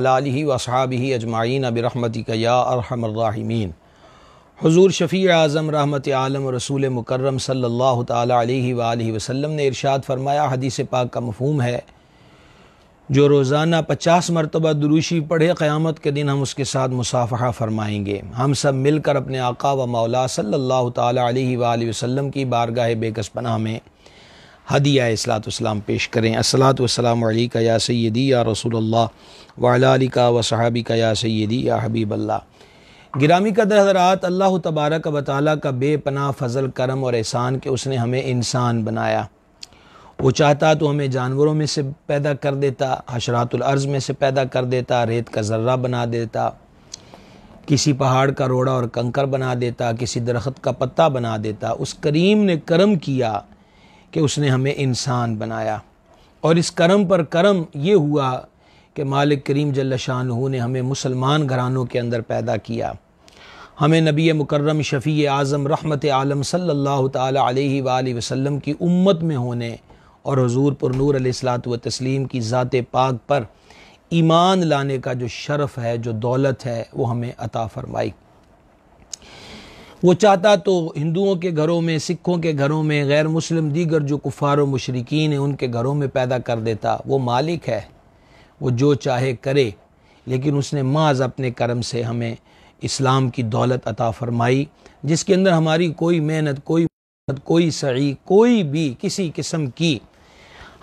अलाही ही अजमाइन अब रहमति या अरहमर्राहिमीन हजूर शफ़ी आज़म रहमत आलम रसूल मुकर्रम सल्ला तसलम वसम ने इरशाद फरमाया हदीस पाक का मफहम है जो रोज़ाना पचास मरतबा दुरुशी पढ़े क़्यामत के दिन हम उसके साथ मुसाफ़ा फ़रमाएँगे हम सब मिलकर अपने आका व मौला सल्ला अलैहि वसम की बारगाह बेकसपना में हदिया असलातम पेश करें असलात वसलाम का या सैदी या रसूल वाली का व सहाबी का या सैदी या हबीबल्ला गिरामी कदर हजरात अल्लाह तबारक व ताली का बेपना फ़जल करम और एहसान के उसने हमें इंसान बनाया वो चाहता तो हमें जानवरों में से पैदा कर देता हशरातुलर्ज़ में से पैदा कर देता रेत का जर्रा बना देता किसी पहाड़ का रोड़ा और कंकर बना देता किसी दरख्त का पत्ता बना देता उस करीम ने करम किया कि उसने हमें इंसान बनाया और इस करम पर करम ये हुआ कि मालिक करीम जल्ला ने हमें मुसलमान घरानों के अंदर पैदा किया हमें नबी मुकर्रम शफ़ी आज़म रहमत आलम सल्लल्लाहु अलैहि सल्ला वसल्लम की उम्मत में होने और हजूर पर नूर असलात व तस्लीम की ज़ात पाक पर ईमान लाने का जो शरफ़ है जो दौलत है वो हमें अता फ़रमाई वो चाहता तो हिंदुओं के घरों में सिखों के घरों में गैर मुस्लिम दीगर जो कुफार व मशरकिन हैं उनके घरों में पैदा कर देता वो मालिक है वो जो चाहे करे लेकिन उसने माज अपने करम से हमें इस्लाम की दौलत अता फरमाई जिसके अंदर हमारी कोई मेहनत कोई मेहनत कोई सही कोई भी किसी किस्म की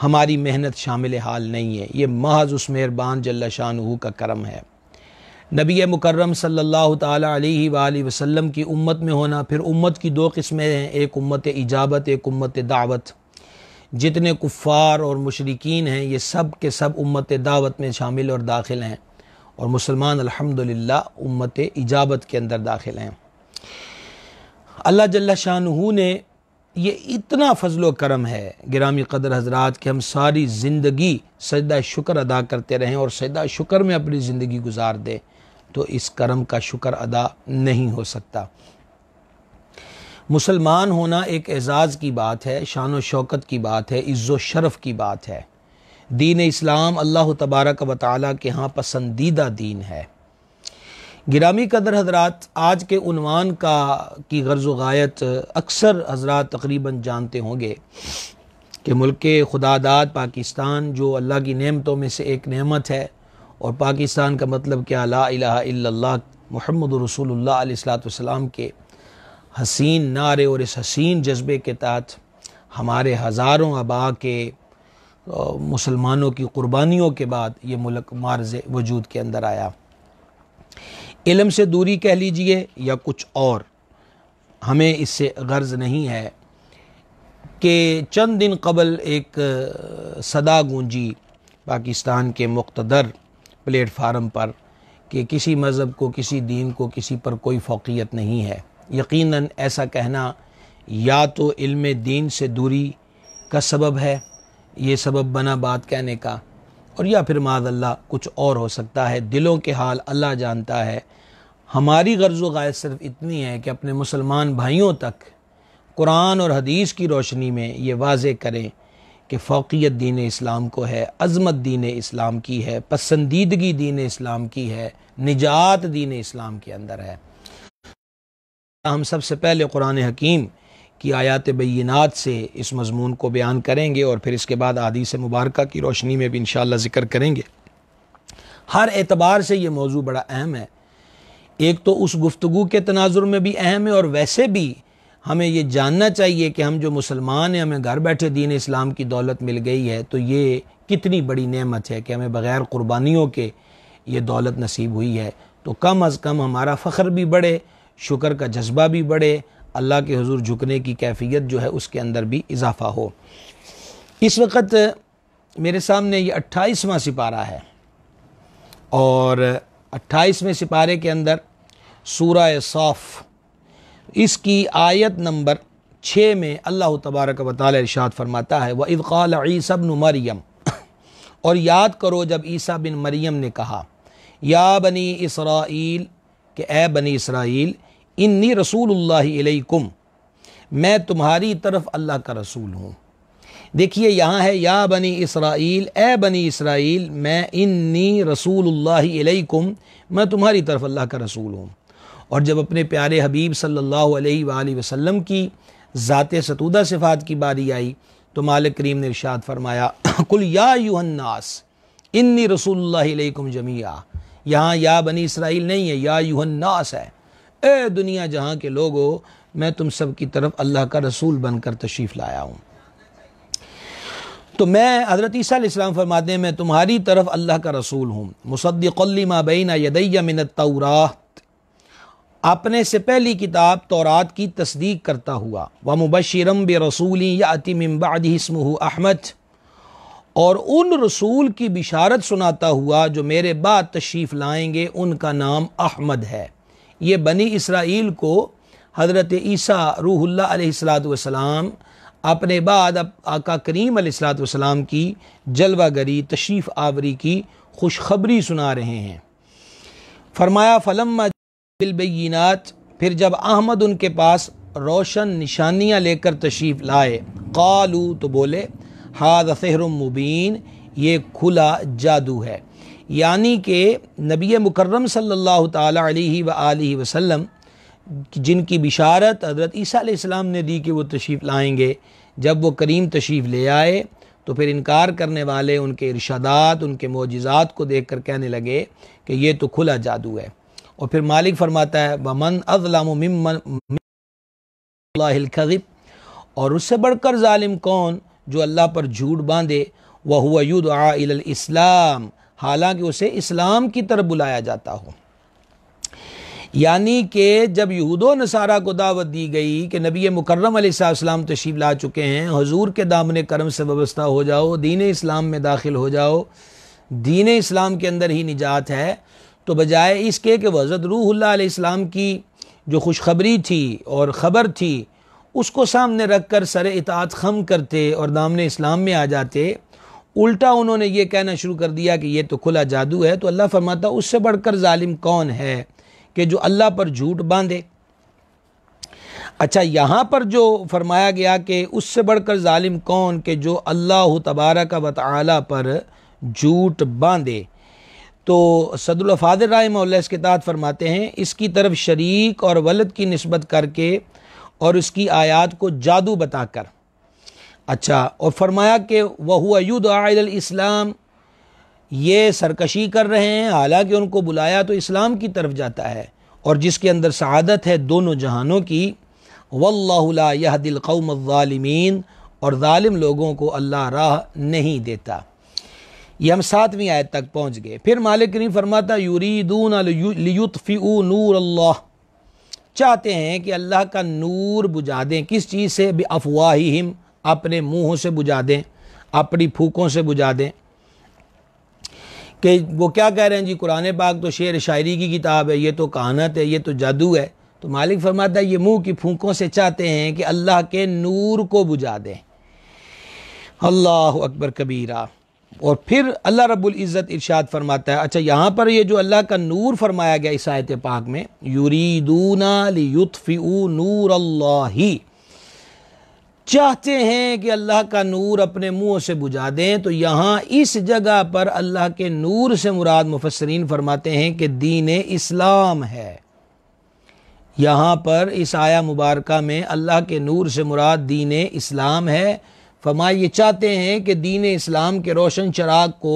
हमारी मेहनत शामिल हाल नहीं है ये महज उस मेहरबान जल्ला शाह का करम है नबी मुकर्रम सल्लल्लाहु अलैहि वसल्लम की उम्मत में होना फिर उम्मत की दो किस्में हैं एक उम्मत इजाबत एक उम्मत दावत जितने कुफ़ार और मशरकिन हैं ये सब के सब उम्मत दावत में शामिल और दाखिल हैं और मुसलमान अल्हम्दुलिल्लाह उम्मत इजाबत के अंदर दाखिल हैं अल्लाह जल्ला शाहू ने ये इतना फ़जल करम है गिरामी कदर हजरात कि हम सारी ज़िंदगी सजदा शुक्र अदा करते रहें और सजदा शुक्र में अपनी ज़िंदगी गुजार दें तो इस कर्म का शुक्र अदा नहीं हो सकता मुसलमान होना एक एजाज़ की बात है शान शौकत की बात है इज्जो शरफ़ की बात है दीन इस्लाम अल्लाह तबारक व ताली के यहाँ पसंदीदा दीन है गिरामी कदर हजरात आज के उनवान का की गर्ज़ायत गायत अक्सर हजरात तकरीबन जानते होंगे कि मुल्क खुदादाद पाकिस्तान जो अल्लाह की नमतों में से एक नमत है और पाकिस्तान का मतलब क्या ला इला महमद रसोल्लाम के हसीन नारे और इस हसीन जज्बे के तहत हमारे हज़ारों आबा के मुसलमानों की क़ुरबानियों के बाद ये मुल्क मार्ज वजूद के अंदर आया इलम से दूरी कह लीजिए या कुछ और हमें इससे गर्ज नहीं है कि चंद दिन कबल एक सदा गूंजी पाकिस्तान के मुख्तर प्लेटफार्म पर कि किसी मज़हब को किसी दीन को किसी पर कोई फोकियत नहीं है यकीनन ऐसा कहना या तो इल्म दीन से दूरी का सबब है ये सबब बना बात कहने का और या फिर माजल्ला अल्लाह कुछ और हो सकता है दिलों के हाल अल्लाह जानता है हमारी गर्ज वायद सिर्फ इतनी है कि अपने मुसलमान भाइयों तक कुरान और हदीस की रोशनी में ये वाज करें कि फ़ोकियत दीन इस्लाम को है अज़मत दीन इस्लाम की है पसंदीदगी दीन इस्लाम की है निजात दीन इस्लाम के अंदर है हम सबसे पहले कुरान हकीम की आयात बैनात से इस मजमून को बयान करेंगे और फिर इसके बाद आदि से मुबारक की रोशनी में भी इन ज़िक्र करेंगे हर एतबार से ये मौजू बड़ा अहम है एक तो उस गुफ्तु के तनाजुर में भी अहम है और वैसे भी हमें ये जानना चाहिए कि हम जो मुसलमान हैं हमें घर बैठे दीन इस्लाम की दौलत मिल गई है तो ये कितनी बड़ी नेमत है कि हमें बग़ैर क़ुरबानियों के ये दौलत नसीब हुई है तो कम अज़ कम हमारा फ़ख्र भी बढ़े शुक्र का जज्बा भी बढ़े अल्लाह के हजूर झुकने की कैफियत जो है उसके अंदर भी इजाफा हो इस वक्त मेरे सामने ये अट्ठाईसवां सिपारा है और अट्ठाईसवें सिपारे के अंदर सूरह साफ़ इसकी आयत नंबर छः में अल्लाह तबारक वाल इरशाद फरमाता है व इफ़ाल ईसबन मरियम और याद करो जब ईसा बिन मरियम ने कहा या बनी इसराइल के ए बनी इसराइल इन्नी अलैकुम मैं तुम्हारी तरफ अल्लाह का रसूल हूँ देखिए यहाँ है या बनी इसराइल ए बनी इसराइल मैं इन्नी रसूल अलैकुम मैं तुम्हारी तरफ अल्लाह का रसूल हूँ और जब अपने प्यारे हबीब सल्लल्लाहु अलैहि वसल्लम की ज़ात सतूदा सिफात की बारी आई तो मालिक करीम ने इर्शाद फरमाया कुल या यूहन्नास इन्नी रसूलुल्लाहिलैकुम जमिया यहाँ या बनी इसराइल नहीं है या यूहन्नास है ए दुनिया जहाँ के लोगों मैं तुम सब की तरफ अल्लाह का रसूल बनकर तशरीफ़ लाया हूँ तो मैं हज़रत ईसीम फरमाते हैं मैं तुम्हारी तरफ अल्लाह का रसूल हूँ मुसद्दिकमा बैना यदैया मिनत तौरा अपने से पहली किताब तौरात की तस्दीक करता हुआ व मुबशरम बे रसूली या अतिमबादसम अहमद और उन रसूल की बिशारत सुनाता हुआ जो मेरे बाद तशरीफ़ लाएंगे उनका नाम अहमद है ये बनी इसराइल को हज़रत ईसा रूहल्लाम अपने बाद अब आका करीम सलाम की जलवागरी तशरीफ़ आवरी की खुशखबरी सुना रहे हैं फरमाया फलम बिलबैनात फिर जब अहमद उनके पास रोशन निशानियाँ लेकर तशरीफ़ लाए कालू तो बोले हाद मुबीन ये खुला जादू है यानी कि नबी मुकर्रम सल्लल्लाहु अलैहि अलैहि वसल्लम जिनकी बिशारत हज़रत ईसा ने दी कि वो तशरीफ़ लाएंगे जब वो करीम तशरीफ़ ले आए तो फिर इनकार करने वाले उनके इर्शादात उनके मोजात को देख कर कहने लगे कि ये तो खुला जादू है और फिर मालिक फरमाता है बमन अजलाम और उससे बढ़कर ालिम कौन जो अल्लाह पर झूठ बांधे वह हुआ युद्ध आलाम हालांकि उसे इस्लाम की तरफ बुलाया जाता हो यानी कि जब यहूद नसारा को दावत दी गई कि नबी मुकर्रम सलाम तशीब ला चुके हैं हजूर के दामन करम से व्यवस्था हो जाओ दीन इस्लाम में दाखिल हो जाओ दीन इस्लाम के अंदर ही निजात है तो बजाय इसके कि वज़रत रूहल्लाम की जो खुशखबरी थी और ख़बर थी उसको सामने रख कर सर इतात खम करते और दामन इस्लाम में आ जाते उल्टा उन्होंने ये कहना शुरू कर दिया कि ये तो खुला जादू है तो अल्लाह फरमाता उससे बढ़कर ालिम कौन है कि जो अल्लाह पर झूठ बांधे अच्छा यहाँ पर जो फरमाया गया कि उससे बढ़कर ालिम कौन के जो अल्लाह तबारक व ताली पर झूठ बांधे तो सदुलफाद फादिर राय मौल इसके तहत फरमाते हैं इसकी तरफ शरीक और वलद की नस्बत करके और उसकी आयात को जादू बताकर अच्छा और फरमाया कि वह आयल इस्लाम ये सरकशी कर रहे हैं हालांकि उनको बुलाया तो इस्लाम की तरफ जाता है और जिसके अंदर शहादत है दोनों जहानों की वल्ला यह दिलकौम ालमीन और ालिम लोगों को अल्लाह राह नहीं देता ये हम सातवीं आयत तक पहुँच गए फिर मालिक नहीं फरमाता यूरीदून लियुतफ़ी नूर अल्लाह चाहते हैं कि अल्लाह का नूर बुझा दें किस चीज़ से भी हिम अपने मुँहों से बुझा दें अपनी फूकों से बुझा दें कि वो क्या कह रहे हैं जी कुरान पाक तो शेर शायरी की किताब है ये तो कहानत है ये तो जादू है तो मालिक फरमाता है ये मुँह की फूकों से चाहते हैं कि अल्लाह के नूर को बुझा दें अल्लाह अकबर कबीरा और फिर अल्लाह रब्बुल इज़्ज़त इरशाद फरमाता है अच्छा यहाँ पर ये जो अल्लाह का नूर फरमाया गया इस आयत पाक में यूरीदूना लियुतफ़िऊ नूर अल्लाह चाहते हैं कि अल्लाह का नूर अपने मुँह से बुझा दें तो यहाँ इस जगह पर अल्लाह के नूर से मुराद मुफसरीन फरमाते हैं कि दीन इस्लाम है यहाँ पर इस आया मुबारक में अल्लाह के नूर से मुराद दीन इस्लाम है फ़रमाए ये चाहते हैं कि दीन इस्लाम के रोशन चराग को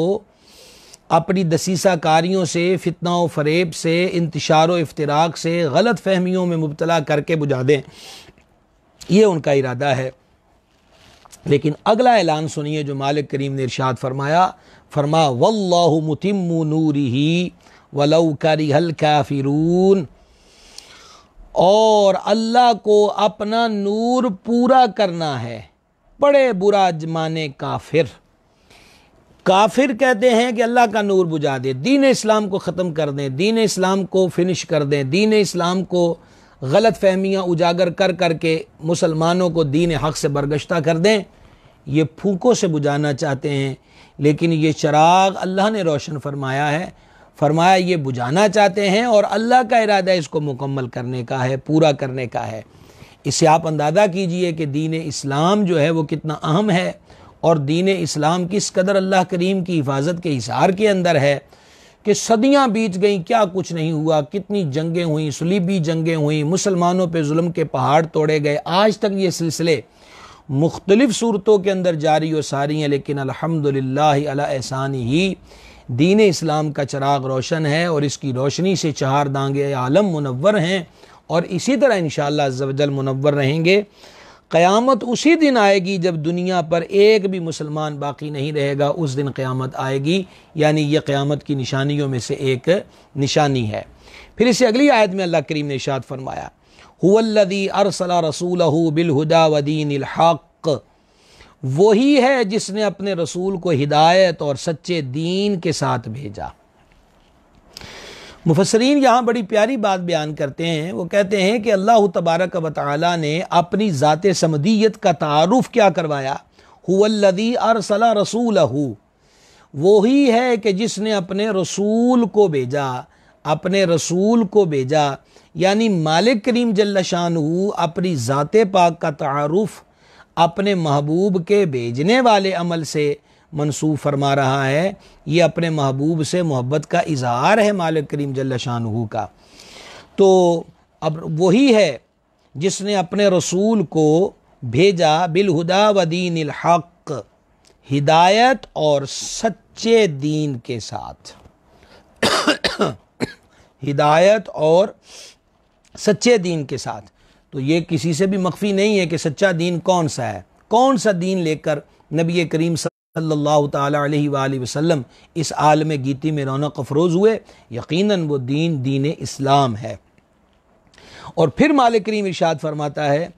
अपनी दसीसा कारियों से फितना व फरेब से इंतशार व इफ्तराक से गलत फहमियों में मुबतला करके बुझा दें ये उनका इरादा है लेकिन अगला ऐलान सुनिए जो मालिक करीम ने इरशाद फरमाया फरमा वल्लाहु मुतिम नूरी ही वलऊ करिहल काफिरून और अल्लाह को अपना नूर पूरा करना है पड़े बुरा जमाने काफिर काफिर कहते हैं कि अल्लाह का नूर बुझा दे दीन इस्लाम को ख़त्म कर दें दीन इस्लाम को फिनिश कर दें दीन इस्लाम को गलत फहमियाँ उजागर कर करके मुसलमानों को दीन हक़ से बरगश्ता कर दें ये फूकों से बुझाना चाहते हैं लेकिन ये चराग अल्लाह ने रोशन फरमाया है फरमाया ये बुझाना चाहते हैं और अल्लाह का इरादा इसको मुकम्मल करने का है पूरा करने का है इससे आप अंदाज़ा कीजिए कि दीन इस्लाम जो है वो कितना अहम है और दीन इस्लाम किस कदर अल्लाह करीम की हिफाजत के इशार के अंदर है कि सदियां बीत गई क्या कुछ नहीं हुआ कितनी जंगें हुई सलीबी जंगें हुई मुसलमानों पे जुल्म के पहाड़ तोड़े गए आज तक ये सिलसिले मुख्तलिफ़ सूरतों के अंदर जारी और सारी हैं लेकिन अल्हम्दुलिल्लाह एहसान ही दीन इस्लाम का चराग रोशन है और इसकी रोशनी से चार दांगे आलम मुनवर हैं और इसी तरह इन शजल मुनवर रहेंगे क्यामत उसी दिन आएगी जब दुनिया पर एक भी मुसलमान बाकी नहीं रहेगा उस दिन क़्यामत आएगी यानी यह क्यामत की निशानियों में से एक निशानी है फिर इसे अगली आयत में अल्लाह करीम ने इशाद फरमाया अरसला रसूल बिलहुदा वदीन हक़ वही है जिसने अपने रसूल को हिदायत और सच्चे दीन के साथ भेजा मुफसरीन यहाँ बड़ी प्यारी बात बयान करते हैं वो कहते हैं कि अल्लाह तबारक व ताली ने अपनी ज़ात समदीयत का तारफ़ क्या करवाया हुल्लदी अरसला रसूल वही है कि जिसने अपने रसूल को भेजा अपने रसूल को भेजा यानी मालिक करीम जल्ला शान अपनी ज़ात पाक का तारफ़ अपने महबूब के भेजने वाले अमल से मनसूब फरमा रहा है ये अपने महबूब से मोहब्बत का इजहार है मालिक करीम जल्ला का तो अब वही है जिसने अपने रसूल को भेजा बिलहुदा व दीन हक हिदायत और सच्चे दीन के साथ हिदायत और सच्चे दीन के साथ तो ये किसी से भी मख्फी नहीं है कि सच्चा दीन कौन सा है कौन सा दीन लेकर नबी करीम सल्ला इस आलम गीती में रौनक अफरोज़ हुए यकीन वो दीन दीन इस्लाम है और फिर माल करीम इर्शाद फरमाता है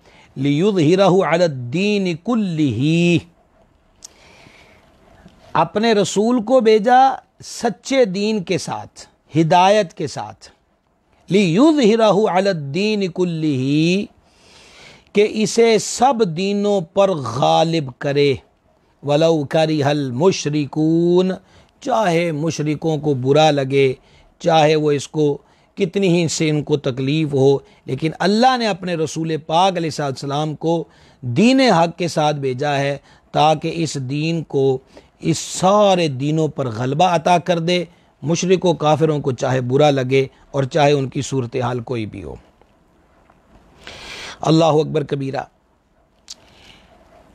लियुद हिरादीन कुल्ली अपने रसूल को भेजा सच्चे दीन के साथ हिदायत के साथ लियुद हिरादीन कुल्ली के इसे सब दीनों पर गालिब करे वलव करी हल मुशरकून चाहे मुशरकों को बुरा लगे चाहे वो इसको कितनी ही से इनको तकलीफ़ हो लेकिन अल्लाह ने अपने रसूल पाक सलाम को दीन हक के साथ भेजा है ताकि इस दीन को इस सारे दीनों पर गलबा अता कर दे मुशरक़ काफिरों को चाहे बुरा लगे और चाहे उनकी सूरत हाल कोई भी हो अल्लाह अकबर कबीरा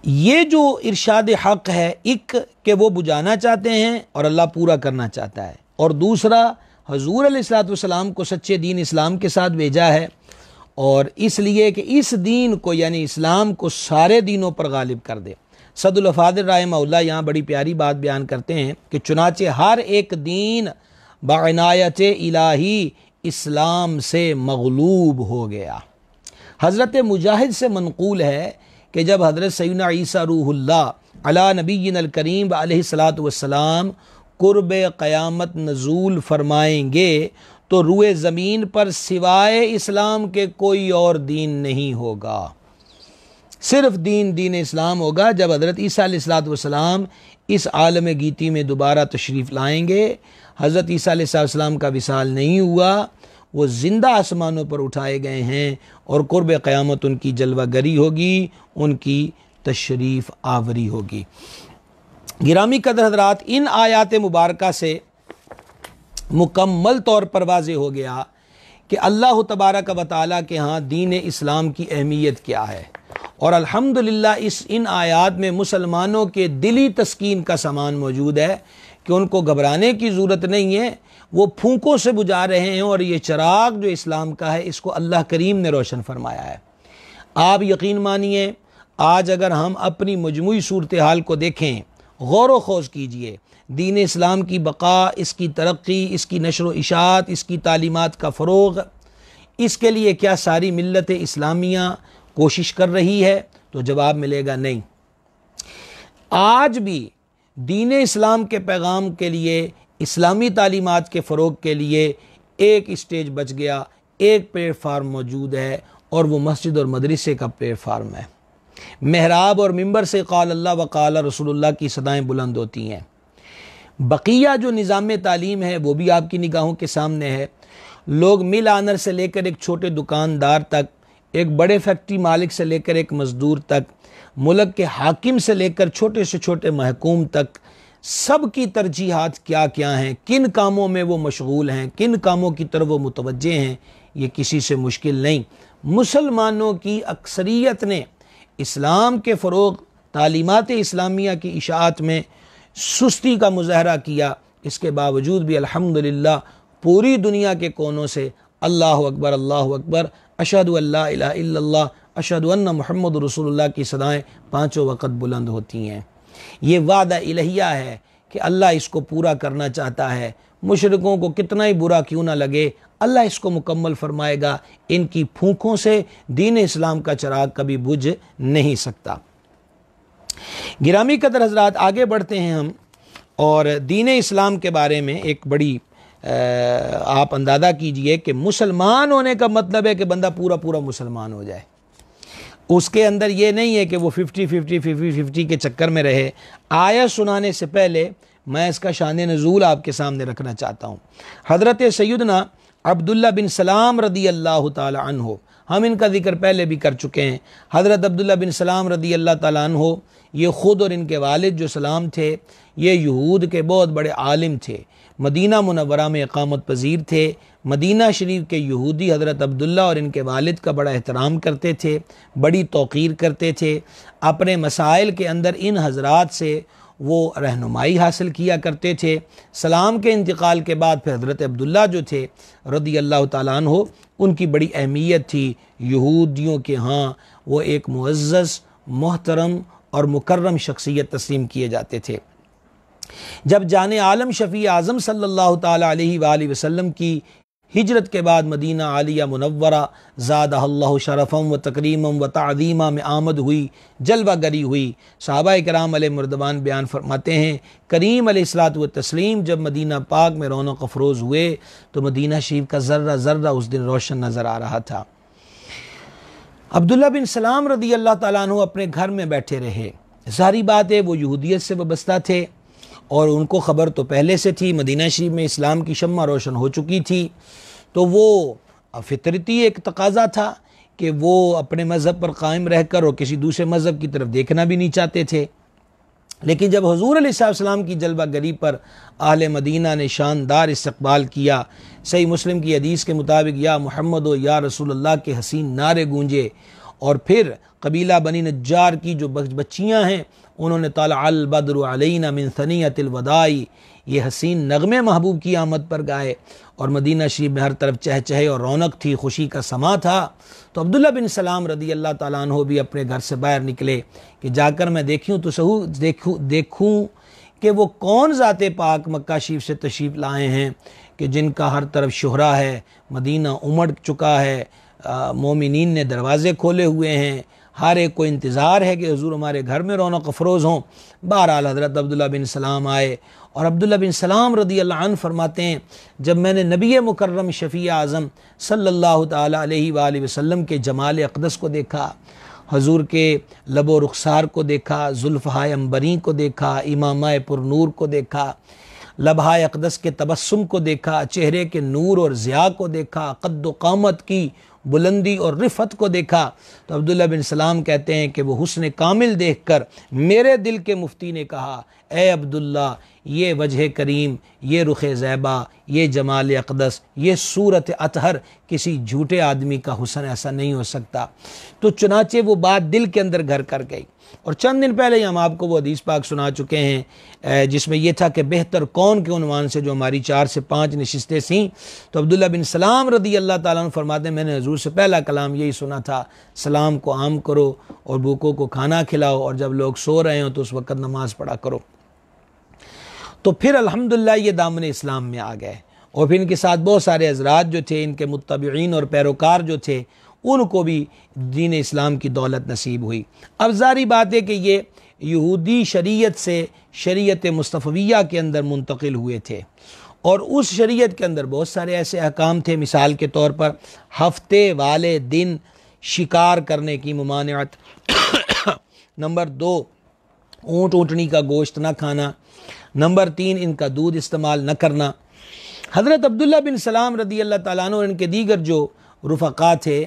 ये जो इरशाद हक है एक के वो बुझाना चाहते हैं और अल्लाह पूरा करना चाहता है और दूसरा हजूर अलैहिस्सलाम को सच्चे दीन इस्लाम के साथ भेजा है और इसलिए कि इस दीन को यानी इस्लाम को सारे दीनों पर गालिब कर दे सदुल्फादिर राय मौला यहाँ बड़ी प्यारी बात बयान करते हैं कि चुनाचे हर एक दीन बानायत इलाही इस्लाम से मगलूब हो गया हज़रत मुजाहिद से मनकूल है कि जब हज़रत सैन ईसा रूहल्ला अला नबीन करीम सलात वसलाम कुर्ब क़यामत नज़ूल फरमाएंगे तो रुए ज़मीन पर सिवाय इस्लाम के कोई और दीन नहीं होगा सिर्फ दीन दीन इस्लाम होगा जब हज़रत ईसा इस आलम गीती में दोबारा तशरीफ़ लाएंगे हज़रत ईसा का विसाल नहीं हुआ वो ज़िंदा आसमानों पर उठाए गए हैं और क़ुरब क़यामत उनकी जलवागरी होगी उनकी तशरीफ़ आवरी होगी गिरामी कदर हजरात इन आयात मुबारक से मुकम्मल तौर पर वाज हो गया कि अल्लाह तबारक व ताल के यहाँ दीन इस्लाम की अहमियत क्या है और अल्हम्दुलिल्लाह इस इन आयात में मुसलमानों के दिली तस्कीन का सामान मौजूद है कि उनको घबराने की ज़रूरत नहीं है वो फूकों से बुझा रहे हैं और ये चराग जो इस्लाम का है इसको अल्लाह करीम ने रोशन फरमाया है आप यकीन मानिए आज अगर हम अपनी मजमू सूरत हाल को देखें गौर वोज कीजिए दीन इस्लाम की बका इसकी तरक्की इसकी नशर इशात इसकी तालीमत का फ़रोग इसके लिए क्या सारी मिलत इस्लामिया कोशिश कर रही है तो जवाब मिलेगा नहीं आज भी दीन इस्लाम के पैगाम के लिए इस्लामी तालीमत के फ़रोग के लिए एक स्टेज बच गया एक प्लेटफार्म मौजूद है और वह मस्जिद और मदरसे का प्लेटफार्म है महराब और मंबर से काल अल्लाह व काल रसोल्ला की सदाएँ बुलंद होती हैं बकिया जो निज़ाम तालीम है वो भी आपकी निगाहों के सामने है लोग मिल आनर से लेकर एक छोटे दुकानदार तक एक बड़े फैक्ट्री मालिक से लेकर एक मज़दूर तक मुल्क के हाकिम से लेकर छोटे से छोटे महकूम तक सब की तरजीहत क्या क्या हैं किन कामों में वो मशगूल हैं किन कामों की तरफ वो मुतवजे हैं ये किसी से मुश्किल नहीं मुसलमानों की अक्सरियत ने इस्लाम के फ़रोग तालीमत इस्लामिया की इशात में सुस्ती का मुजाहरा किया इसके बावजूद भी अल्हम्दुलिल्लाह पूरी दुनिया के कोनों से अल्लाह अकबर अल्लाह अकबर अशद अल्ला अशद महमद रसोल्ला की सदाएँ पाँचों वक़्त बुलंद होती हैं ये वादा इलहिया है कि अल्लाह इसको पूरा करना चाहता है मुशरकों को कितना ही बुरा क्यों ना लगे अल्लाह इसको मुकम्मल फरमाएगा इनकी फूकों से दीन इस्लाम का चराग कभी बुझ नहीं सकता गिरामी कदर हजरात आगे बढ़ते हैं हम और दीन इस्लाम के बारे में एक बड़ी आप अंदाज़ा कीजिए कि मुसलमान होने का मतलब है कि बंदा पूरा पूरा मुसलमान हो जाए उसके अंदर ये नहीं है कि वो फिफ्टी फिफ्टी फिफ्टी फिफ्टी के चक्कर में रहे आया सुनाने से पहले मैं इसका शान नज़ूल आपके सामने रखना चाहता हूँ हज़रत सैदना अब्दुल्ला बिन सलाम रदी अल्लाह तन हो हम इनका जिक्र पहले भी कर चुके हैं हज़रत अब्दुल्ला बिन सलाम रदी अल्लाह हो ये ख़ुद और इनके वालिद जो सलाम थे ये यहूद के बहुत बड़े आलिम थे मदीना मुनवरा में इकामत पजीर थे मदीना शरीफ के यहूदी हज़रत अब्दुल्ला और इनके वालिद का बड़ा एहतराम करते थे बड़ी तोक़ीर करते थे अपने मसाइल के अंदर इन हजरात से वो रहनुमाई हासिल किया करते थे सलाम के इंतकाल के बाद फिर हज़रत अब्दुल्ला जो थे रदी अल्लाह तालन हो उनकी बड़ी अहमियत थी यहूदियों के यहाँ वो एक मुआज़ मोहतरम और मुकर्रम शख्सियत तस्लीम किए जाते थे जब जान आलम शफ़ी आज़म सल्लल्लाहु अलैहि की हिजरत के बाद मदीना आलिया मुनवरा ज़ादा शरफ़म व तकरीम व तदीमा में आमद हुई जलवा गरी हुई सहाबा कराम मरदबान बयान फरमाते हैं करीम असलात व तस्लीम जब मदीना पाक में रौनक अफरोज़ हुए तो मदीना शरीफ का जर्रा जर्रा उस दिन रोशन नज़र आ रहा था अब्दुल्ला बिन सलाम रदी अल्लाह तु अपने घर में बैठे रहे सारी बात है वो यहूदियत से वबस्ता थे और उनको ख़बर तो पहले से थी मदीना शरीफ में इस्लाम की शम्मा रोशन हो चुकी थी तो वो फितरती एक तकाजा था कि वो अपने मज़हब पर कायम रह कर और किसी दूसरे मज़हब की तरफ देखना भी नहीं चाहते थे लेकिन जब हजूर सलाम की जलवा गरी पर आहल मदीना ने शानदार इस्तबाल किया सही मुस्लिम की हदीस के मुताबिक या मोहम्मद व या रसूलुल्लाह के हसीन नारे गूंजे और फिर कबीला बनी नज्जार की जो बच्चियाँ हैं उन्होंने अल बद्र अलैना मिन सनीतलवदाई ये हसीन नगमे महबूब की आमद पर गाए और मदीना शरीफ में हर तरफ चहचहे और रौनक थी खुशी का समा था तो अब्दुल्ला बिन सलाम रदी अल्लाह तु भी अपने घर से बाहर निकले कि जाकर मैं देखूँ तो सहू देखूँ देखूँ कि वो कौन ज़ात पाक मक्का शरीफ से तशरीफ़ लाए हैं कि जिनका हर तरफ शोहरा है मदीना उमड़ चुका है मोमिन ने दरवाज़े खोले हुए हैं हर एक को इंतज़ार है कि हजूर हमारे घर में रौनक अफरोज़ हों बहरहाल हज़रत अब्दुल्ला बिन सलाम आए और अब्दुल्ला बिन सलाम रदी अल्लान फरमाते हैं जब मैंने नबी मुकर्रम शफ़ी आज़म सल्ला वसम के जमाल अकदस को देखा हजूर के लबो रुखसार को देखा जुल्फ़ा अम्बरी को देखा इमामा पुरनूर को देखा लबहा अकदस के तबसम को देखा चेहरे के नूर और ज़िया को देखा कद्दामत की बुलंदी और रिफत को देखा तो अब्दुल्ला बिन सलाम कहते हैं कि वो हुसन कामिल देख कर मेरे दिल के मुफ्ती ने कहा ए अब्दुल्ला ये वजह करीम ये रुख ज़ैबा ये जमाल अकदस ये सूरत अतहर किसी झूठे आदमी का हुसन ऐसा नहीं हो सकता तो चुनाचे वो बात दिल के अंदर घर कर गई और चंद दिन पहले ही हम आपको वो अदीस पाक सुना चुके हैं जिसमें यह था कि बेहतर कौन के उनवान से जो हमारी चार से पाँच नशस्तें थीं तो अब्दुल्ला बिन सलाम रदी अल्लाह तरमाते फरमाते मैंने हजूर से पहला कलाम यही सुना था सलाम को आम करो और भूखों को खाना खिलाओ और जब लोग सो रहे हों तो उस वक्त नमाज़ पढ़ा करो तो फिर अलहमदिल्ला ये दामन इस्लाम में आ गए और फिर इनके साथ बहुत सारे हजरात जो थे इनके मुतबीन और पैरोकार जो थे उनको भी दीन इस्लाम की दौलत नसीब हुई अब जारी बात है कि ये यहूदी शरीयत से शरीयत मुस्तफ़िया के अंदर मुंतकिल हुए थे और उस शरीयत के अंदर बहुत सारे ऐसे अहकाम थे मिसाल के तौर पर हफ्ते वाले दिन शिकार करने की ममानियत नंबर दो ऊँट ऊँटनी का गोश्त ना खाना नंबर तीन इनका दूध इस्तेमाल न करना हज़रत अब्दुल्ला बिन सलाम रदी अल्लाह ताली और इनके दीगर जो रफ़ा थे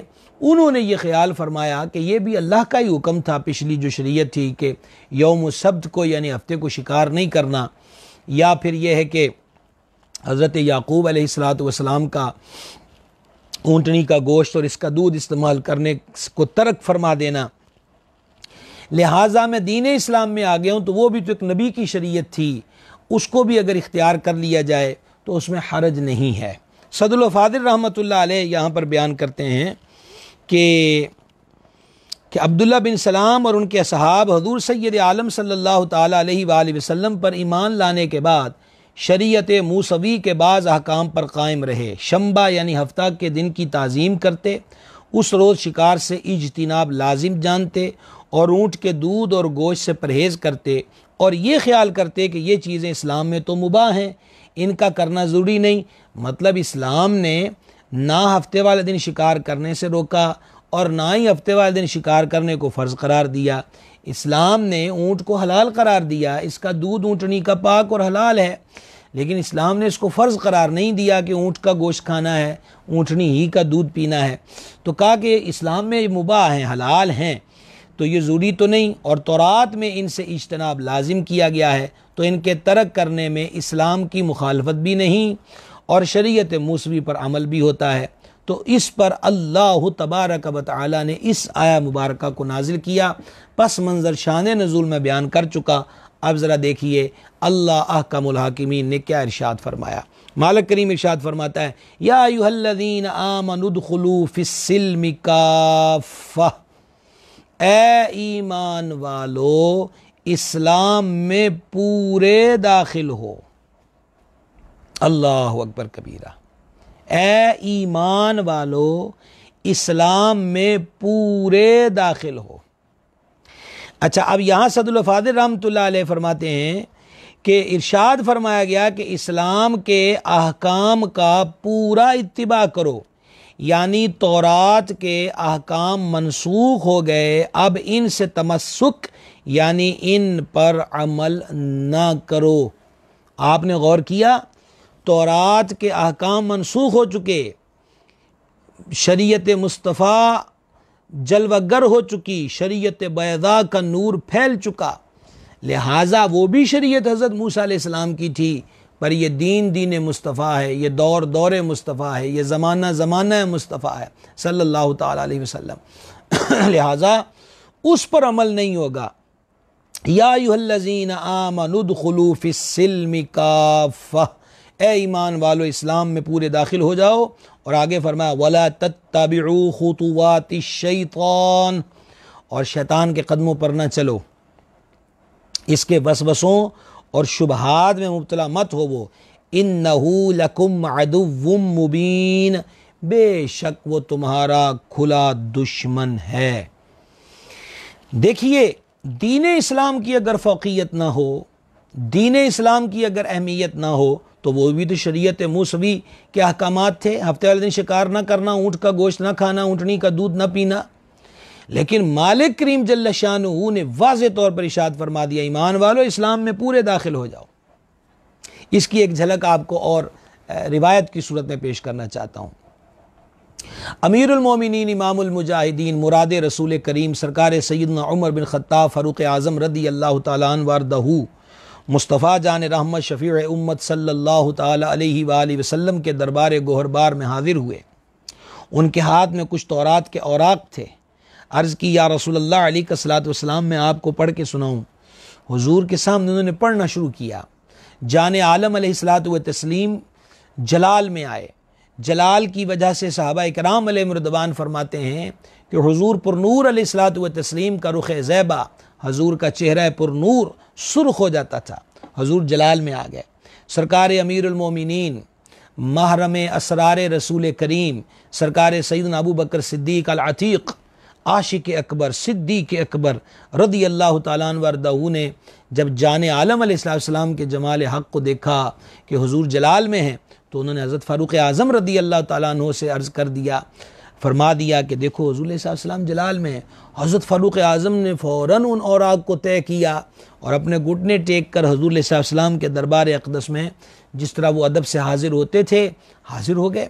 उन्होंने ये ख्याल फरमाया कि ये भी अल्लाह का ही हुक्म था पिछली जो शरीय थी कि यौम सब्त को यानी हफ्ते को शिकार नहीं करना या फिर यह है कि हज़रत याकूब आलातम का ऊँटनी का गोश्त और इसका दूध इस्तेमाल करने को तर्क फरमा देना लिहाजा मैं दीन इस्लाम में आ गया हूँ तो वो भी तो एक नबी की शरीयत थी उसको भी अगर इख्तियार कर लिया जाए तो उसमें हरज नहीं है सदुल फादिर रहमत यहाँ पर बयान करते हैं कि कि अब्दुल्ला बिन सलाम और उनके असहाब हजूर सैद आलम सल्लल्लाहु अलैहि वसल्लम पर ईमान लाने के बाद शरीयत मूसवी के बाद अहकाम पर कायम रहे शम्बा यानी हफ्ता के दिन की तज़ीम करते उस रोज़ शिकार से इजतनाब लाजिम जानते और ऊँट के दूध और गोश्त से परहेज़ करते और ये ख्याल करते कि ये चीज़ें इस्लाम में तो मुबा हैं इनका करना ज़रूरी नहीं मतलब इस्लाम ने ना हफ्ते वाले दिन शिकार करने से रोका और ना ही हफ्ते वाले दिन शिकार करने को फ़र्ज़ करार दिया इस्लाम ने ऊँट को हलाल करार दिया इसका दूध ऊँटनी का पाक और हलाल है लेकिन इस्लाम ने इसको फ़र्ज़ करार नहीं दिया कि ऊँट का गोश्त खाना है ऊँटनी ही का दूध पीना है तो कहा कि इस्लाम में मुबा हैं हलाल हैं तो ये ज़रूरी तो नहीं और तौरात में इनसे इजतनाब लाजिम किया गया है तो इनके तर्क करने में इस्लाम की मुखालफत भी नहीं और शरीयत मूसवी पर अमल भी होता है तो इस पर अल्लाह तबारक वाली ने इस आया मुबारक को नाजिल किया पस मंज़र शान नज़ुल में बयान कर चुका अब ज़रा देखिए अल्लाह अहकमुल हाकिमीन ने क्या इरशाद फरमाया मालक करीम इरशाद फरमाता है या युहल्लदीन आमनुदखलू ए ईमान वालो इस्लाम में पूरे दाखिल हो अल्लाह अकबर कबीरा ए ईमान वालो इस्लाम में पूरे दाखिल हो अच्छा अब यहाँ सदुल्फ़ाद रहमत फरमाते हैं कि इरशाद फरमाया गया कि इस्लाम के अहकाम का पूरा इतबा करो यानी तौरात के अहकाम मनसूख हो गए अब इन से तमस्क यानी इन पर अमल ना करो आपने गौर किया तौरात के अहकाम मनसूख हो चुके शरीयत मुस्तफ़ा जलवागर हो चुकी शरीयत बैदा का नूर फैल चुका लिहाजा वो भी शरीयत हज़रत मूसा की थी पर यह दीन दीन मुस्तफ़ा है ये दौर दौर मुस्तफ़ा है ये ज़माना ज़माना मुस्तफ़ा है सल्लल्लाहु अलैहि वसल्लम लिहाजा उस पर अमल नहीं होगा याजीन आमनुदलूफ़िसम काफ़ ए ईमान वालो इस्लाम में पूरे दाखिल हो जाओ और आगे फरमाया वला तत्ताबिउ खतुवात शैतान और शैतान के कदमों पर ना चलो इसके वसवसों और शुबहात में मुबतला मत हो वो इन नहूलकुम अदुम मुबीन बेशक वो तुम्हारा खुला दुश्मन है देखिए दीन इस्लाम की अगर फोकियत ना हो दीन इस्लाम की अगर अहमियत ना हो तो वो भी तो शरीयत मूसवी के अहकाम थे हफ्ते वाले दिन शिकार ना करना ऊँट का गोश्त ना खाना ऊँटनी का दूध ना पीना लेकिन मालिक करीम जल्ला शाह ने वाज तौर पर इशाद फरमा दिया ईमान वालो इस्लाम में पूरे दाखिल हो जाओ इसकी एक झलक आपको और रिवायत की सूरत में पेश करना चाहता हूँ अमीरमिन इमामजाहिदीन मुराद रसूल करीम सरकार सैदना उमर बिन ख़त्ता फ़रूक आज़म रदी अल्लाह तहू मुस्तफ़ा जान रहमत शफ़ी उम्मत सल्ला वसम के दरबार गोहरबार में हाजिर हुए उनके हाथ में कुछ तोरात के औराक थे अर्ज़ की या रसूल अली का सलात वसलाम मैं आपको पढ़ के सुनाऊँ हजूर के सामने उन्होंने पढ़ना शुरू किया जान आलम सलात व तस्लीम जलाल में आए जलाल की वजह से साहबा कराम मरदबान फरमाते हैं कि हजूर पुरूर सलात व तस्लीम का रुख जैबा हजूर का चेहरा पुरूर सुरख हो जाता था हजूर जलाल में आ गए सरकार अमीरमिन महरम असरार रसूल करीम सरकार सईद नबू बकर सिद्दीक अलातीक़ आशिक अकबर सिद्दीक अकबर रदी अल्लाह तरदू ने जब जान आलम सलाम के जमाल हक़ को देखा कि हजूर जलाल में हैं तो उन्होंने हज़रत फ़ारूक आज़म रदी अल्लाह तु से अर्ज़ कर दिया फरमा दिया कि देखो हजूल सलाम जलाल में हज़रत फ़ारूक आज़म ने फ़ौर उन और आग को तय किया और अपने घुटने टेक कर हजूल सलाम के दरबार अकदस में जिस तरह वो अदब से हाज़िर होते थे हाज़िर हो गए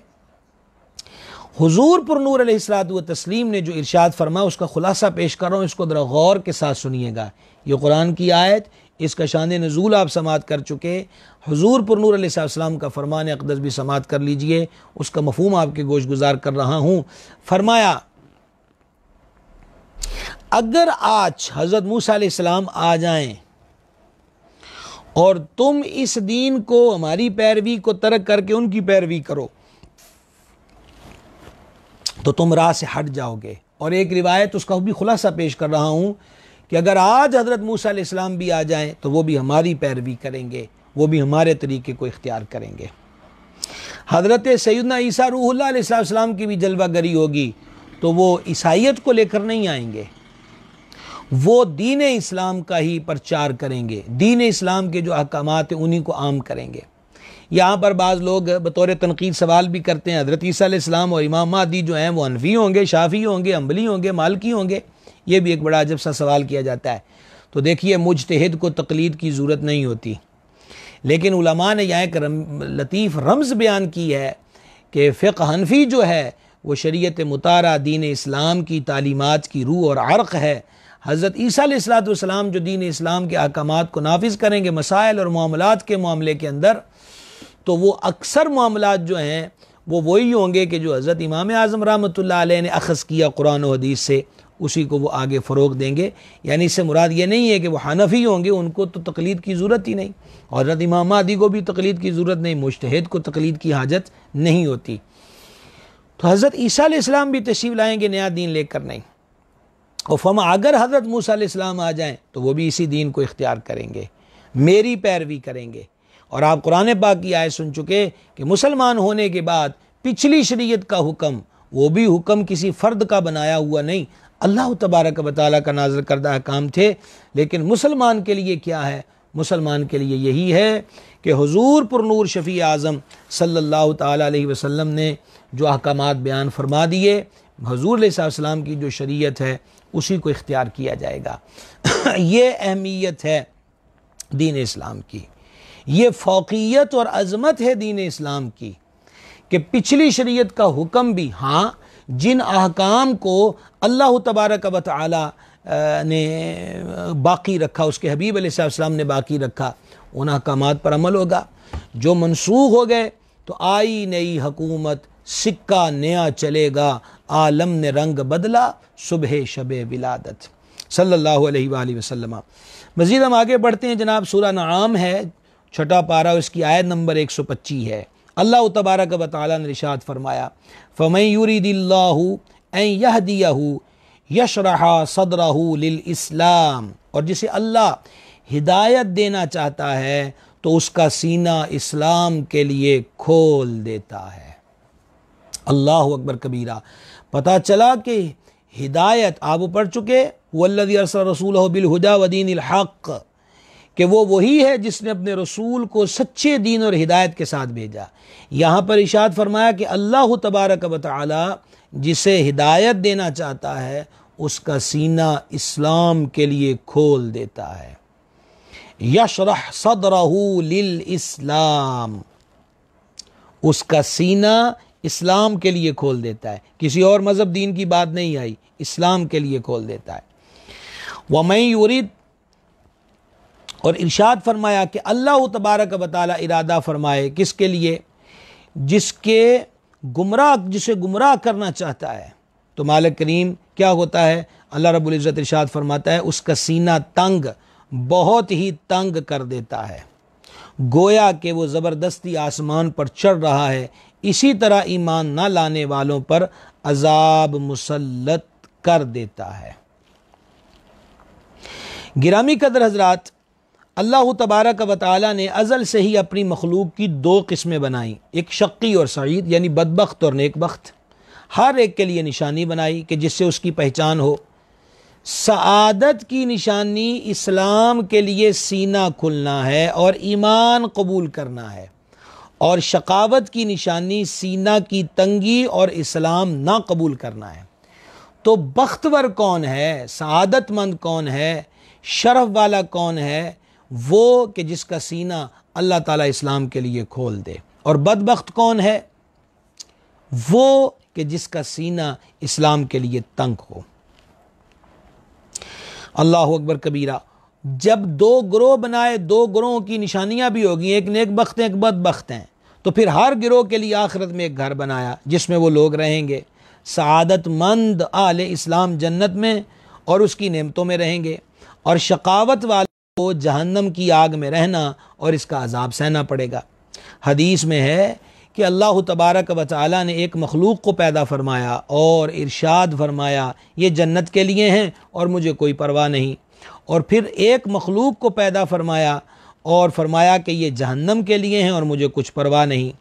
हुजूर पर नूर अलैहिस्सलात व तस्लीम ने जो इरशाद फरमाया उसका खुलासा पेश कर रहा हूँ इसको ज़रा गौर के साथ सुनिएगा ये कुरान की आयत इसका शान नज़ूल आप समात कर चुके हजूर पर नूर असलम का फरमान अकदस भी समात कर लीजिए उसका मफहम आपके गोश गुजार कर रहा हूँ फरमाया अगर आज हज़रत मूसम आ जाए और तुम इस दीन को हमारी पैरवी को तर्क करके उनकी पैरवी करो तो तुम राह से हट जाओगे और एक रिवायत उसका भी खुलासा पेश कर रहा हूँ कि अगर आज हज़रत मूसा इस्लाम भी आ जाए तो वो भी हमारी पैरवी करेंगे वो भी हमारे तरीके को इख्तियार करेंगे हज़रत सैदना ईसा रूहल्लाम की भी जलवा गरी होगी तो वो ईसाइत को लेकर नहीं आएंगे वो दीन इस्लाम का ही प्रचार करेंगे दीन इस्लाम के जो अहकाम हैं उन्हीं को आम करेंगे यहाँ पर बाज़ लोग बतौर तनकीद सवाल भी करते हैं हज़रत ईसीम और इमाम मादी जो हैं वो अनफी होंगे शाफी होंगे अम्बली होंगे मालकी होंगे ये भी एक बड़ा अजब सा सवाल किया जाता है तो देखिए मुजतहद को तकलीद की ज़रूरत नहीं होती लेकिन उलमा ने यहाँ एक रम, लतीफ़ रमज़ बयान की है कि फ़िक हनफी जो है वो शरीत मुतारा दीन इस्लाम की तालीमत की रूह और अर्क है हज़रत सलाम जो दीन इस्लाम के अहकाम को नाफिज करेंगे मसाइल और मामलात के मामले के अंदर तो वो अक्सर मामला जो हैं वो वही होंगे कि जो हज़रत इमाम आज़म रहमत ने अखज़ किया कुरान हदीस से उसी को वो आगे फ़रोग देंगे यानी इससे मुराद ये नहीं है कि हनफ हनफ़ी होंगे उनको तो तकलीद की ज़रूरत ही नहीं और हज़रत इमाम आदि को भी तकलीद की ज़रूरत नहीं मुश्तहद को तकलीद की हाजत नहीं होती तो हज़रत ईसा इस्लाम भी तशीव लाएँगे नया दीन लेकर नहीं और फम अगर हज़रत मूसा इस्लाम आ जाएँ तो वह भी इसी दीन को इख्तियार करेंगे मेरी पैरवी करेंगे और आप कुरान पाक की आय सुन चुके कि मुसलमान होने के बाद पिछली शरीयत का हुक्म वो भी हुक्म किसी फ़र्द का बनाया हुआ नहीं अल्लाह तबारक वाली का नाजर करदा काम थे लेकिन मुसलमान के लिए क्या है मुसलमान के लिए यही है कि हजूर पुरूर शफ़ी आज़म सल्लल्लाहु अलैहि वसल्लम ने जो अहकाम बयान फरमा दिए हजूर सलाम की जो शरीयत है उसी को इख्तियार किया जाएगा ये अहमियत है दीन इस्लाम की ये फ़ोकियत और अज़मत है दीन इस्लाम की कि पिछली शरीयत का हुक्म भी हाँ जिन अहकाम को अल्लाह तबारक व ने बाकी रखा उसके हबीब अलैहिस्सलाम ने बाकी रखा उन अहकाम पर अमल होगा जो मनसूख हो गए तो आई नई हकूमत सिक्का नया चलेगा आलम ने रंग बदला सुबह शब विलादत सल्लल्लाहु अलैहि वसल्लम मज़ीद हम आगे बढ़ते हैं जनाब सूरा नाम है छठा पारा उसकी आयत नंबर एक सौ पच्चीस है अल्लाह तबारक वाली ने रिशात फरमाया फ़मई यूरीदिल्लाहू यह दियाहू यशरहा सदरहू लिल इस्लाम और जिसे अल्लाह हिदायत देना चाहता है तो उसका सीना इस्लाम के लिए खोल देता है अल्लाह अकबर कबीरा पता चला कि हिदायत आप पढ़ चुके वल्लदी अरसा रसूल बिलहुदा वदीन हक़ कि वो वही है जिसने अपने रसूल को सच्चे दीन और हिदायत के साथ भेजा यहाँ पर इशाद फरमाया कि अल्लाह तबारक वाली जिसे हिदायत देना चाहता है उसका सीना इस्लाम के लिए खोल देता है यशरह सदरहू लिल इस्लाम उसका सीना इस्लाम के लिए खोल देता है किसी और मज़हब दीन की बात नहीं आई इस्लाम के लिए खोल देता है मैं युरिद और इरशाद फरमाया कि अल्लाह तबारक बताला इरादा फरमाए किसके लिए जिसके गुमराह जिसे गुमराह करना चाहता है तो मालिक करीम क्या होता है अल्लाह रबुल्ज़त इरशाद फरमाता है उसका सीना तंग बहुत ही तंग कर देता है गोया कि वो ज़बरदस्ती आसमान पर चढ़ रहा है इसी तरह ईमान ना लाने वालों पर अजाब मुसलत कर देता है गिरामी कदर हजरात अल्लाह तबारक व ताली ने अज़ल से ही अपनी मखलूक की दो किस्में बनाई एक शक्की और सईद यानी बदबख्त और बख्त हर एक के लिए निशानी बनाई कि जिससे उसकी पहचान हो सआदत की निशानी इस्लाम के लिए सीना खुलना है और ईमान कबूल करना है और शकावत की निशानी सीना की तंगी और इस्लाम ना कबूल करना है तो बख्तवर कौन है सआदतमंद कौन है शरफ वाला कौन है वो कि जिसका सीना अल्लाह ताला इस्लाम के लिए खोल दे और बदबख्त कौन है वो कि जिसका सीना इस्लाम के लिए तंग हो अल्लाह अकबर कबीरा जब दो ग्रोह बनाए दो ग्रोहों की निशानियां भी होगी एक नेक बख्त हैं एक बदबخت हैं तो फिर हर गिरोह के लिए आखिरत में एक घर बनाया जिसमें वो लोग रहेंगे सदतमंद आल इस्लाम जन्नत में और उसकी नियमतों में रहेंगे और शकावत वाले को जहन्नम की आग में रहना और इसका अजाब सहना पड़ेगा हदीस में है कि अल्लाह तबारक व ताली ने एक मखलूक को पैदा फरमाया और इरशाद फरमाया ये जन्नत के लिए हैं और मुझे कोई परवाह नहीं और फिर एक मखलूक को पैदा फरमाया और फरमाया कि ये जहन्नम के लिए हैं और मुझे कुछ परवाह नहीं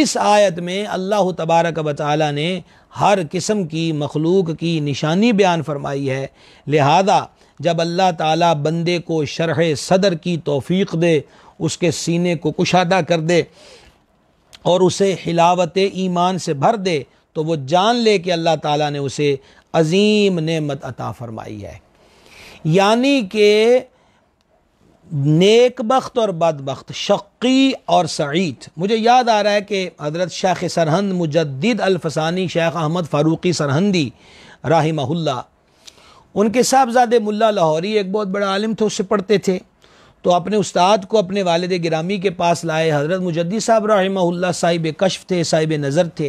इस आयत में अल्लाह तबारक व ताली ने हर किस्म की मखलूक की निशानी बयान फरमाई है लिहाजा जब अल्लाह ताला बंदे को शरह सदर की तोफ़ी दे उसके सीने को कुशादा कर दे और उसे हिलावत ईमान से भर दे तो वो जान ले कि अल्लाह ताला ने उसे अजीम नेमत अता फरमाई है यानी कि नेक बख्त और बदबख्त शक्की और सईद मुझे याद आ रहा है कि हज़रत शेख सरहंद मुजद अलफसानी शेख अहमद फ़ारूक़ी सरहंदी राहिमहुल्ला उनके साहबजादे मुल्ला लाहौरी एक बहुत बड़ा आलिम थे उससे पढ़ते थे तो अपने उस्ताद को अपने वालद गिरामी के पास लाए हज़रत मुजद्दी साहब रहमल्ला साहिब कशफ थे साहिब नज़र थे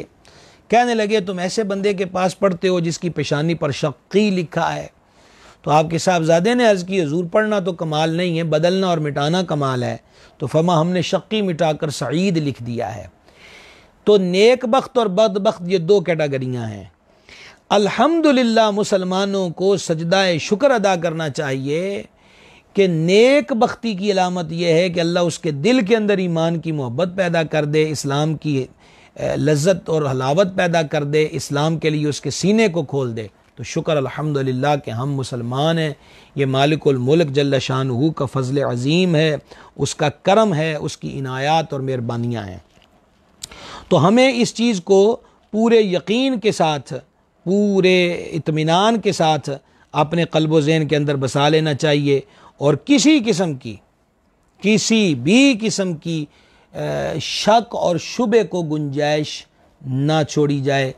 कहने लगे तुम ऐसे बंदे के पास पढ़ते हो जिसकी पेशानी पर शक्की लिखा है तो आपके साहबजादे ने अर्ज़ की हजूर पढ़ना तो कमाल नहीं है बदलना और मिटाना कमाल है तो फमा हमने शक्की मिटाकर सईद लिख दिया है तो नेक बख्त और बदबख्त ये दो कैटागरियाँ हैं अल्हम्दुलिल्लाह मुसलमानों को सजदा शुक्र अदा करना चाहिए कि नेक बख्ती की अलामत यह है कि अल्लाह उसके दिल के अंदर ईमान की मोहब्बत पैदा कर दे इस्लाम की लज्जत और हलावत पैदा कर दे इस्लाम के लिए उसके सीने को खोल दे तो शुक्र अल्हम्दुलिल्लाह के हम मुसलमान हैं ये मालिकमल्क जल्ला शाह का फजल अजीम है उसका करम है उसकी इनायात और मेहरबानियाँ हैं तो हमें इस चीज़ को पूरे यकीन के साथ पूरे इतमान के साथ अपने कल्ब जहन के अंदर बसा लेना चाहिए और किसी किस्म की किसी भी किस्म की शक और शुबे को गुंजाइश ना छोड़ी जाए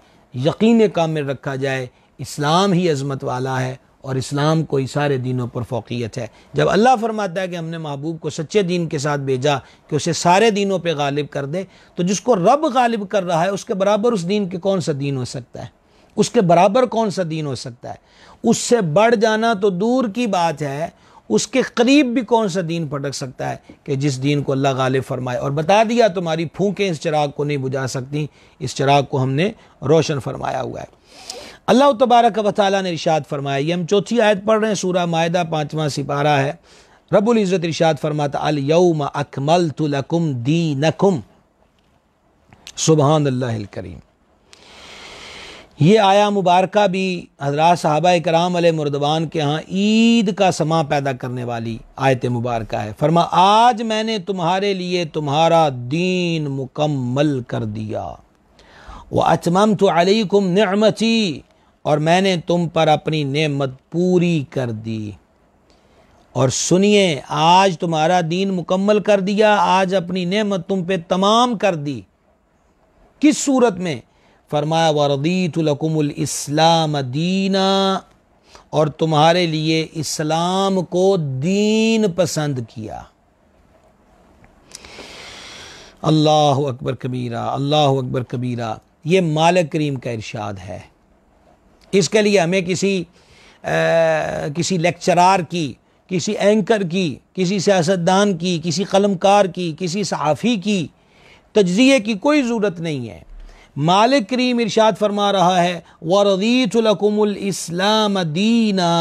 यकीन काम में रखा जाए इस्लाम ही अजमत वाला है और इस्लाम को ही सारे दिनों पर फोकियत है जब अल्लाह फरमाता है कि हमने महबूब को सच्चे दीन के साथ भेजा कि उसे सारे दिनों पर गालिब कर दे तो जिसको रब गालिब कर रहा है उसके बराबर उस दीन के कौन सा दीन हो सकता है उसके बराबर कौन सा दीन हो सकता है उससे बढ़ जाना तो दूर की बात है उसके करीब भी कौन सा दीन पटक सकता है कि जिस दीन को अल्लाह गालिब फरमाए और बता दिया तुम्हारी फूकें इस चिराग को नहीं बुझा सकती इस चिराग को हमने रोशन फरमाया हुआ है अल्लाह तबारक व ने इर्शाद फरमाया ये हम चौथी आयत पढ़ रहे हैं सूरह माहा पाँचवा सिपारा है इज़्ज़त इरशाद फरमाता अलयम अकमल तुलकुम दी नकुम करीम ये आया मुबारक भी हजरात साहबा कराम मुरदबान के यहाँ ईद का समा पैदा करने वाली आयत मुबारक है फरमा आज मैंने तुम्हारे लिए तुम्हारा दीन मुकम्मल कर दिया वह अचमम तो अलैकुम नमची और मैंने तुम पर अपनी नेमत पूरी कर दी और सुनिए आज तुम्हारा दीन मुकम्मल कर दिया आज अपनी नेमत तुम पे तमाम कर दी किस सूरत में फरमाया वरदीतलकुमलाम दीना और तुम्हारे लिए इस्लाम को दीन पसंद किया अल्लाह अकबर कबीरा अल्लाह अकबर कबीरा ये मालक करीम का इरशाद है इसके लिए हमें किसी आ, किसी लेक्चरार की किसी एंकर की किसी सियासतदान की किसी कलमकार की किसी सहाफ़ी की तजिए की कोई ज़रूरत नहीं है मालिक करीम इर्शाद फरमा रहा है वरदीतलकुमलाम दीना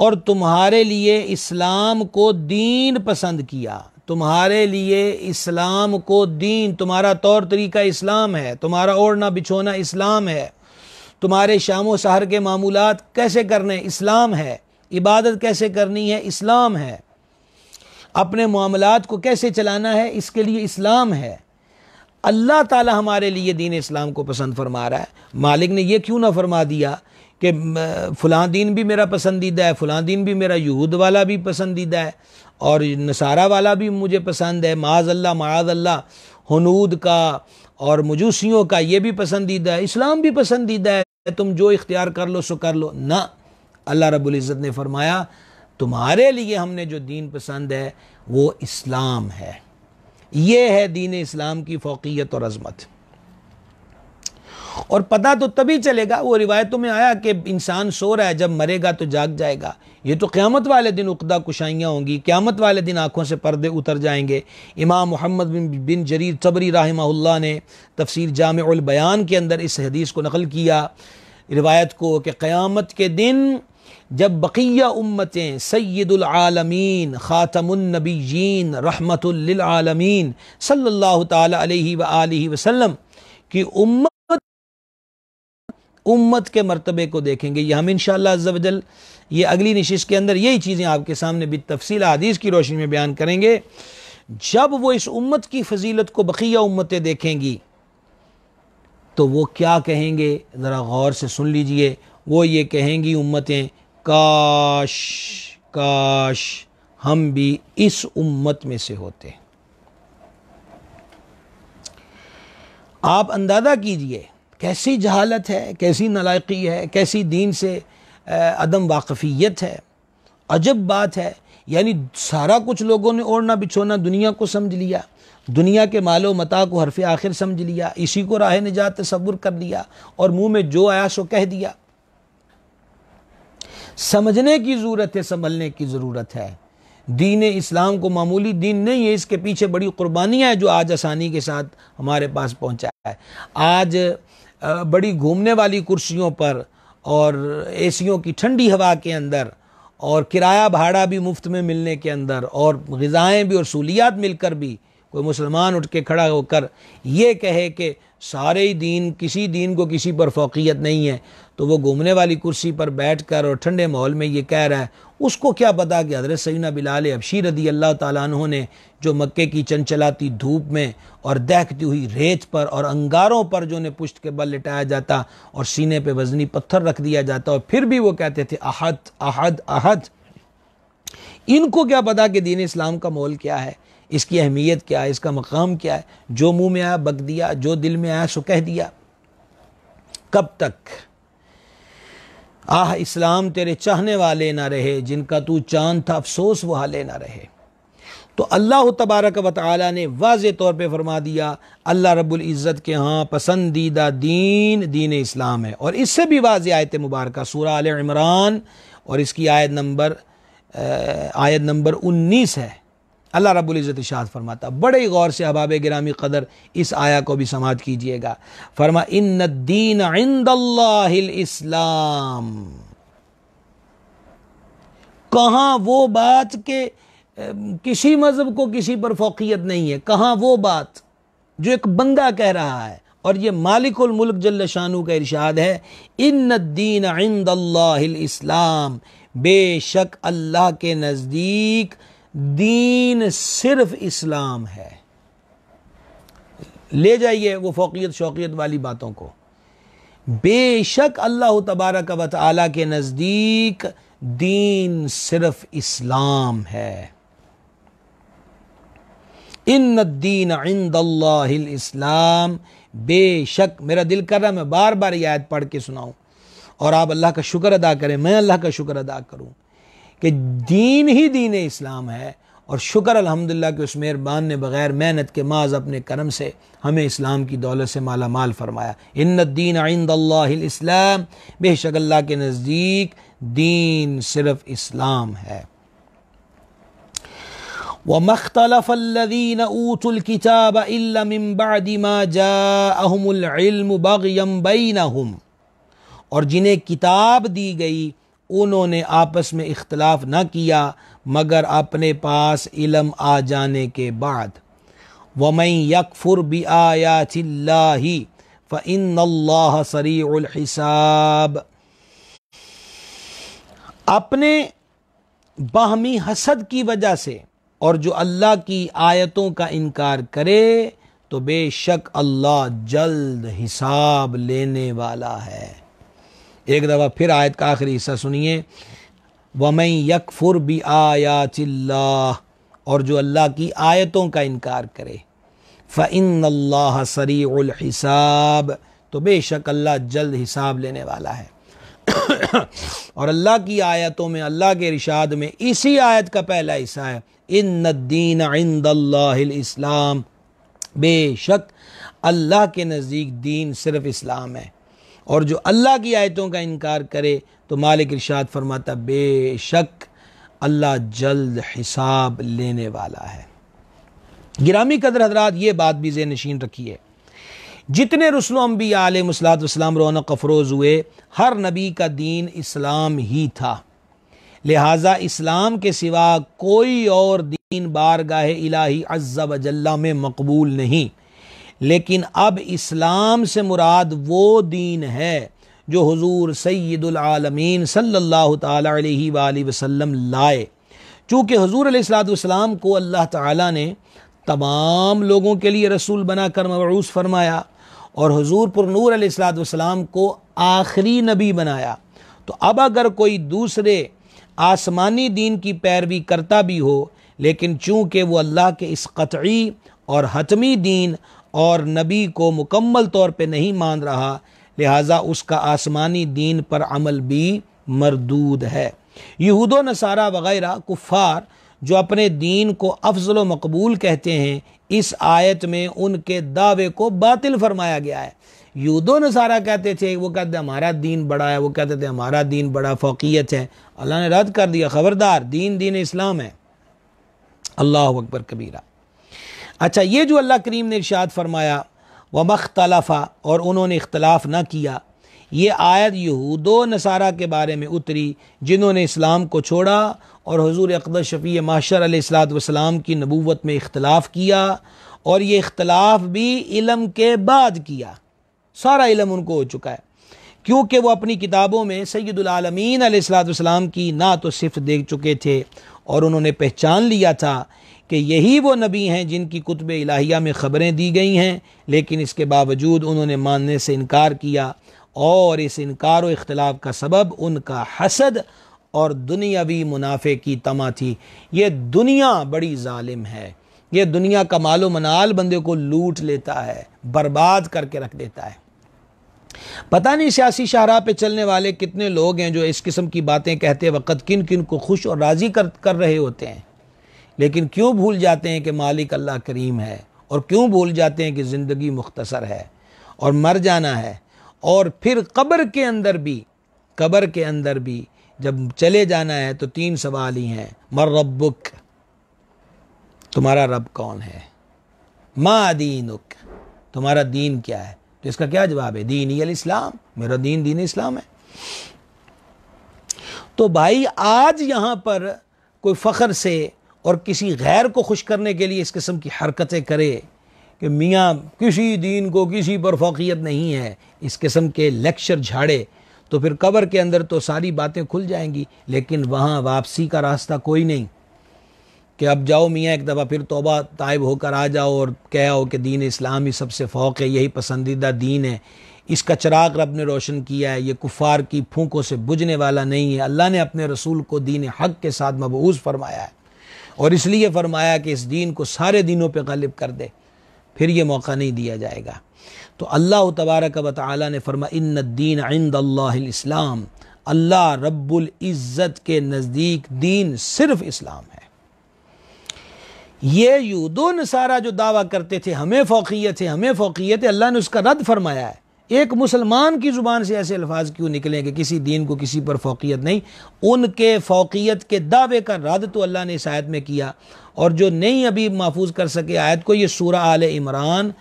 और तुम्हारे लिए इस्लाम को दीन पसंद किया तुम्हारे लिए इस्लाम को दीन तुम्हारा तौर तरीका इस्लाम है तुम्हारा ओढ़ना बिछोना इस्लाम है तुम्हारे शाम शहर के मामूलत कैसे करने इस्लाम है इबादत कैसे करनी है इस्लाम है अपने मामलात को कैसे चलाना है इसके लिए इस्लाम है अल्लाह ताला हमारे लिए दीन इस्लाम को पसंद फरमा रहा है मालिक ने यह क्यों ना फरमा दिया कि फ़लाँ दीन भी मेरा पसंदीदा है फ़लाँ दीन भी मेरा यहूद वाला भी पसंदीदा है और नसारा वाला भी मुझे पसंद है माज अल्लाह माज अल्लाह हनूद का और मजूसियों का ये भी पसंदीदा है इस्लाम भी पसंदीदा है तुम जो इख्तियार कर लो सो कर लो ना अल्लाह रबुल्ज़त ने फरमाया तुम्हारे लिए हमने जो दीन पसंद है वो इस्लाम है ये है दीन इस्लाम की फ़ोकियत और अजमत और पता तो तभी चलेगा वो रिवायतों में आया कि इंसान सो रहा है जब मरेगा तो जाग जाएगा ये तो क़्यामत वाले दिन उकदा कुशाइयाँ होंगी क़्यामत वाले दिन आँखों से पर्दे उतर जाएंगे इमाम मोहम्मद बिन बिन जरीर तबरी राहमा ने तफसर जाम बयान के अंदर इस हदीस को नकल किया रिवायत को कि क़्यामत के दिन जब बकिया उम्मतें सैदुलआलमीन ख़ातमनबीन रहमतुल्लआलमीन सल्लल्लाहु ताला अलैहि वसल्लम की उम्मत उम्मत के मरतबे को देखेंगे यह हम इन शजल ये अगली नशिश के अंदर यही चीज़ें आपके सामने भी तफसील हदीस की रोशनी में बयान करेंगे जब वो इस उम्मत की फजीलत को बकिया उम्मतें देखेंगी तो वो क्या कहेंगे ज़रा गौर से सुन लीजिए वो ये कहेंगी उम्मतें काश काश हम भी इस उम्मत में से होते आप अंदाज़ा कीजिए कैसी जहालत है कैसी नलायकी है कैसी दीन से अदम वाकफियत है अजब बात है यानी सारा कुछ लोगों ने ओढ़ना बिछोना दुनिया को समझ लिया दुनिया के मालो मता को हरफ आखिर समझ लिया इसी को राह निजात तस्वुर कर लिया और मुंह में जो आया सो कह दिया समझने की ज़रूरत है संभलने की ज़रूरत है दीन इस्लाम को मामूली दीन नहीं है इसके पीछे बड़ी कुर्बानियाँ हैं जो आज आसानी के साथ हमारे पास पहुँचा है आज बड़ी घूमने वाली कुर्सियों पर और सीओ की ठंडी हवा के अंदर और किराया भाड़ा भी मुफ्त में मिलने के अंदर और गज़ाएँ भी और सहूलियात मिलकर भी कोई मुसलमान उठ के खड़ा होकर ये कहे कि सारे ही दीन किसी दीन को किसी पर फोकियत नहीं है तो वो घूमने वाली कुर्सी पर बैठ कर और ठंडे माहौल में ये कह रहा है उसको क्या पता कि हज़रत सईना बिलाल अबशी रदी अल्लाह तु ने जो मक्के की चंचलाती धूप में और देखती हुई रेत पर और अंगारों पर जो उन्हें पुश्त के बल लिटाया जाता और सीने पे वजनी पत्थर रख दिया जाता और फिर भी वो कहते थे अहद अहद अहद इनको क्या पता कि दीन इस्लाम का माहौल क्या है इसकी अहमियत क्या है इसका मकाम क्या है जो मुंह में आया बक दिया जो दिल में आया सो कह दिया कब तक आह इस्लाम तेरे चाहने वाले ना रहे जिनका तू चांद था अफसोस वह हाले ना रहे तो अल्लाह तबारक व ने वाज तौर पर फरमा दिया अल्लाह रब्ज़त के यहाँ पसंदीदा दीन दीन इस्लाम है और इससे भी वाज आयत मुबारक सूरा आल इमरान और इसकी आयत नंबर आयत नंबर उन्नीस है अल्लाह रबुल्ज़त शाद फरमाता बड़े गौर से अबाब गिरामी कदर इस आया को भी समाज कीजिएगा फरमा इन दीन इस्लाम कहाँ वो बात के किसी मज़हब को किसी पर फोकियत नहीं है कहाँ वो बात जो एक बंदा कह रहा है और ये मालिकुल मुल्क जल्ल शानू का इरशाद है इन दीन इंद इस्लाम बेशक अल्लाह के नज़दीक दीन सिर्फ इस्लाम है ले जाइए वो फोकियत शौकियत वाली बातों को बेशक अल्लाह तबारक व के नज़दीक दीन सिर्फ इस्लाम है इन दीन इंद इस्लाम बेशक मेरा दिल कर रहा मैं बार बार ये आयत पढ़ के सुनाऊं और आप अल्लाह का शुक्र अदा करें मैं अल्लाह का शुक्र अदा करूं कि दीन ही दीन इस्लाम है और शुक्र अलहमदिल्ला कि उस मेहरबान ने बग़ैर मेहनत के माज अपने करम से हमें इस्लाम की दौलत से माला माल फरमाया इन दीन आइंद इस्लाम बेशक अल्लाह के नज़दीक दीन सिर्फ इस्लाम है व मख्तलफ ऊतुल किताब इल्ला मिन बाद मा जाअहुमुल इल्म बगयम बैनहुम और जिन्हें किताब दी गई उन्होंने आपस में इख्तलाफ न किया मगर अपने पास इलम आ जाने के बाद वमई यकफुर भी आया चिल्ला ही फ़िन अल्लाह सरीसाब अपने बाहमी हसद की वजह से और जो अल्लाह की आयतों का इनकार करे तो बेशक अल्लाह जल्द हिसाब लेने वाला है एक दफ़ा फिर आयत का आखिरी हिस्सा सुनिए वमई यकफुर भी आया चिल्ला और जो अल्लाह की आयतों का इनकार करे फ़िन अल्लाह सरीसाब तो बेशक अल्लाह जल्द हिसाब लेने वाला है और अल्लाह की आयतों में अल्लाह के रिशाद में इसी आयत का पहला हिस्सा है इन दीन इस्लाम बेशक अल्लाह के नज़दीक दीन सिर्फ इस्लाम है और जो अल्लाह की आयतों का इनकार करे तो मालिक इरशाद फरमाता बेशक अल्लाह जल्द हिसाब लेने वाला है गिरामी कदर हजरात ये बात भी जे नशीन रखी है जितने रसुल अम्बी आलमसलाम रौनक अफरोज़ हुए हर नबी का दीन इस्लाम ही था लिहाजा इस्लाम के सिवा कोई और दीन बारगाह इलाही अज्जा वजल्ला में मकबूल नहीं लेकिन अब इस्लाम से मुराद वो दीन है जो हुजूर सैदुलआलमीन सल्लल्लाहु अलैहि वसल्लम लाए चूँकि हजूर सलाम को अल्लाह ताला ने तमाम लोगों के लिए रसूल बनाकर मबरूस फरमाया और हजूर पुरनूर सलाम को आखिरी नबी बनाया तो अब अगर कोई दूसरे आसमानी दीन की पैरवी करता भी हो लेकिन चूँकि वो अल्लाह के इस कतई और हतमी दीन और नबी को मुकम्मल तौर पर नहीं मान रहा लिहाजा उसका आसमानी दीन पर अमल भी मरदूद है यहूद नसारा वगैरह कुफ़ार जो अपने दीन को अफजल मकबूल कहते हैं इस आयत में उनके दावे को बातिल फरमाया गया है यूदो नसारा कहते थे वो कहते हमारा दीन बड़ा है वो कहते थे हमारा दीन बड़ा फ़ोकियत है अल्लाह ने रद्द कर दिया ख़बरदार दीन दीन इस्लाम है अल्लाह अकबर कबीरा अच्छा ये जो अल्लाह करीम ने इर्शाद फरमाया व मख्तलफ़ा और उन्होंने इख्तलाफ ना किया ये आयत यहूद नसारा के बारे में उतरी जिन्होंने इस्लाम को छोड़ा और हजूर अकदर शफ़ी माशर सलाम की नबूवत में इख्तलाफ किया और ये इख्तलाफ भी इलम के बाद किया सारा इलम उनको हो चुका है क्योंकि वो अपनी किताबों में सैदुलमीन सलाम की ना तो सिर्फ देख चुके थे और उन्होंने पहचान लिया था कि यही वो नबी हैं जिनकी कुतब इलाहिया में ख़बरें दी गई हैं लेकिन इसके बावजूद उन्होंने मानने से इनकार किया और इस इनकार इख्तलाफ का सबब उनका हसद और दुनियावी मुनाफे की तमा थी ये दुनिया बड़ी ालिम है ये दुनिया का मालो मनाल बंदे को लूट लेता है बर्बाद करके रख देता है पता नहीं सियासी शाहरा पे चलने वाले कितने लोग हैं जो इस किस्म की बातें कहते वक्त किन किन को खुश और राज़ी कर कर रहे होते हैं लेकिन क्यों भूल जाते हैं कि मालिक अल्लाह करीम है और क्यों भूल जाते हैं कि ज़िंदगी मुख्तसर है और मर जाना है और फिर कब्र के अंदर भी कब्र के अंदर भी जब चले जाना है तो तीन सवाल ही हैं मर रबुक तुम्हारा रब कौन है मा दीनुक तुम्हारा दीन क्या है तो इसका क्या जवाब है दीन अल इस्लाम मेरा दीन दीन इस्लाम है तो भाई आज यहाँ पर कोई फ़ख्र से और किसी गैर को खुश करने के लिए इस किस्म की हरकतें करे कि मियाँ किसी दीन को किसी पर फोकियत नहीं है इस किस्म के लेक्चर झाड़े तो फिर कबर के अंदर तो सारी बातें खुल जाएंगी लेकिन वहाँ वापसी का रास्ता कोई नहीं कि अब जाओ मियाँ एक दफ़ा फिर तोबा तायब होकर आ जाओ और कह आओ कि दीन इस्लाम ही सबसे फ़ौक है यही पसंदीदा दीन है इसका चराग रब ने रोशन किया है ये कुफ़ार की फूकों से बुझने वाला नहीं है अल्लाह ने अपने रसूल को दीन हक के साथ मबूज़ फरमाया है और इसलिए फरमाया कि इस दीन को सारे दिनों पर गालिब कर दे फिर ये मौका नहीं दिया जाएगा तो अल्लाह तबारक व ताली ने फरमा इन दीन आइंद इस्लाम अल्लाह रब्बुल इज़्ज़त के नज़दीक दीन सिर्फ इस्लाम है ये यूदो नसारा जो दावा करते थे हमें फोकियत है हमें फोकियत है अल्लाह ने उसका रद्द फरमाया है एक मुसलमान की ज़ुबान से ऐसे अल्फाज क्यों निकले कि किसी दीन को किसी पर फोकियत नहीं उनके फोकियत के दावे का रद्द तो अल्लाह ने इस आयत में किया और जो नहीं अभी महफूज कर सके आयत को ये सूर आल इमरान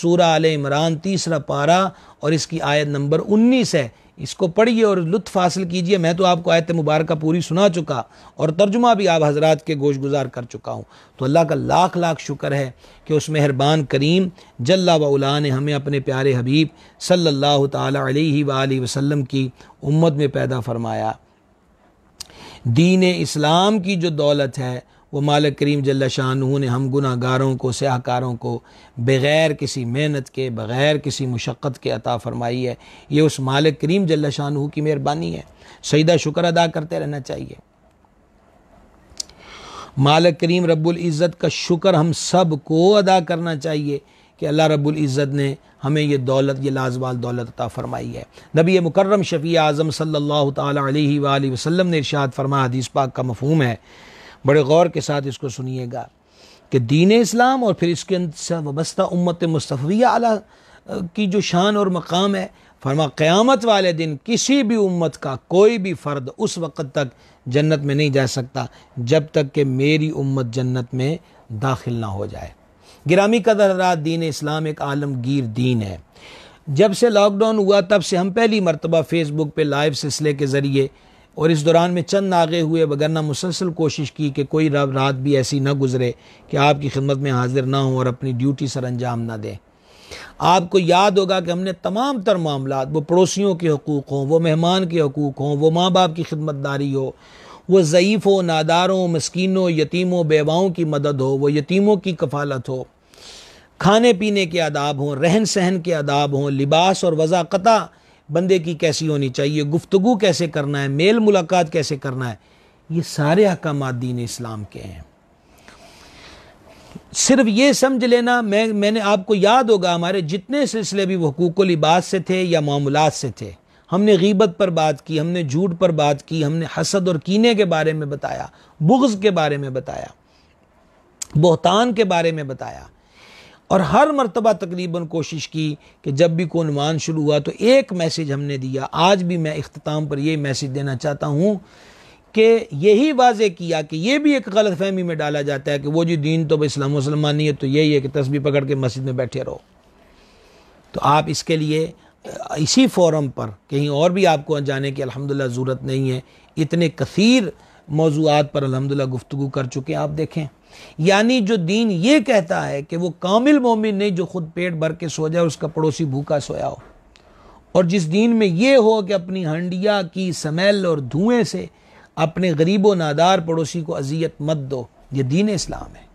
सूर आल इमरान तीसरा पारा और इसकी आयत नंबर उन्नीस है इसको पढ़िए और लुत्फ़ हासिल कीजिए मैं तो आपको आयत मुबारक पूरी सुना चुका और तर्जुमा भी आप हजरात के गोश गुजार कर चुका हूँ तो अल्लाह का लाख लाख शुक्र है कि उस मेहरबान करीम जल्ला वला ने हमें अपने प्यारे हबीब सल्लल्लाहु अलैहि सल्ला वसल्लम की उम्मत में पैदा फरमाया दीन इस्लाम की जो दौलत है वो माल करीम जल्ला शाहू ने हम गुनागारों को सयाहकारों को बग़ैर किसी मेहनत के बग़ैर किसी मुशक्क़त के अता फ़रमाई है ये उस माल करीम जल्ला शाहू की मेहरबानी है सईदा शुक्र अदा करते रहना चाहिए मालिक करीम रब्बुल इज़्ज़त का शुक्र हम सब को अदा करना चाहिए कि अल्लाह रब्बुल इज़्ज़त ने हमें ये दौलत ये लाजवाल दौलत अता फ़रमाई है नबी मुकर्रम शफ़ी आज़म सल्लल्लाहु अलैहि वसल्लम ने इरशाद फरमा हदीस पाक का मफहम है बड़े गौर के साथ इसको सुनिएगा कि दीन इस्लाम और फिर इसके से वबस्ता उम्मत मुस्तफ़िया आला की जो शान और मकाम है फरमा क़यामत वाले दिन किसी भी उम्मत का कोई भी फ़र्द उस वक़्त तक जन्नत में नहीं जा सकता जब तक कि मेरी उम्मत जन्नत में दाखिल ना हो जाए गिरामी कदर दीन इस्लाम एक आलमगीर दीन है जब से लॉकडाउन हुआ तब से हम पहली मरतबा फ़ेसबुक पे लाइव सिलसिले के ज़रिए और इस दौरान में चंद नागे हुए वगरना मुसलसल कोशिश की कि कोई रब रात भी ऐसी ना गुजरे कि आपकी खिदमत में हाजिर ना हो और अपनी ड्यूटी सर अंजाम ना दें आपको याद होगा कि हमने तमाम तर मामला वो पड़ोसियों के हकूक़ हों वो मेहमान के हकूक़ हों वो माँ बाप की खिदमतदारी हो वो हो नादारों मस्किनों यतीमों बेवाओं की मदद हो वो यतीमों की कफालत हो खाने पीने के आदाब हों रहन सहन के आदाब हों लिबास और वज़ाक़ा बंदे की कैसी होनी चाहिए गुफ्तु कैसे करना है मेल मुलाकात कैसे करना है ये सारे अहकाम दीन इस्लाम के हैं सिर्फ ये समझ लेना मैं मैंने आपको याद होगा हमारे जितने सिलसिले भी हकूक लिबास से थे या मामूलत से थे हमने गीबत पर बात की हमने झूठ पर बात की हमने हसद और कीने के बारे में बताया बुग्ज़ के बारे में बताया बोहतान के बारे में बताया और हर मरतबा तकरीबन कोशिश की कि जब भी कोनवान शुरू हुआ तो एक मैसेज हमने दिया आज भी मैं अख्ताम पर यह मैसेज देना चाहता हूँ कि यही वाजे किया कि ये भी एक गलत फहमी में डाला जाता है कि वो जी दीन तो इस्लाम नहीं है तो यही है कि तस्वीर पकड़ के मस्जिद में बैठे रहो तो आप इसके लिए इसी फोरम पर कहीं और भी आपको जाने की अलहमदिल्ला ज़रूरत नहीं है इतने कसीर मौजूद पर अलहमदिल्ला गुफ्तु कर चुके हैं आप देखें यानी जो दीन ये कहता है कि वो कामिल मोमिन नहीं जो खुद पेट भर के सो जाए उसका पड़ोसी भूखा सोया हो और जिस दीन में ये हो कि अपनी हंडिया की समेल और धुएं से अपने गरीब नादार पड़ोसी को अजियत मत दो ये दीन इस्लाम है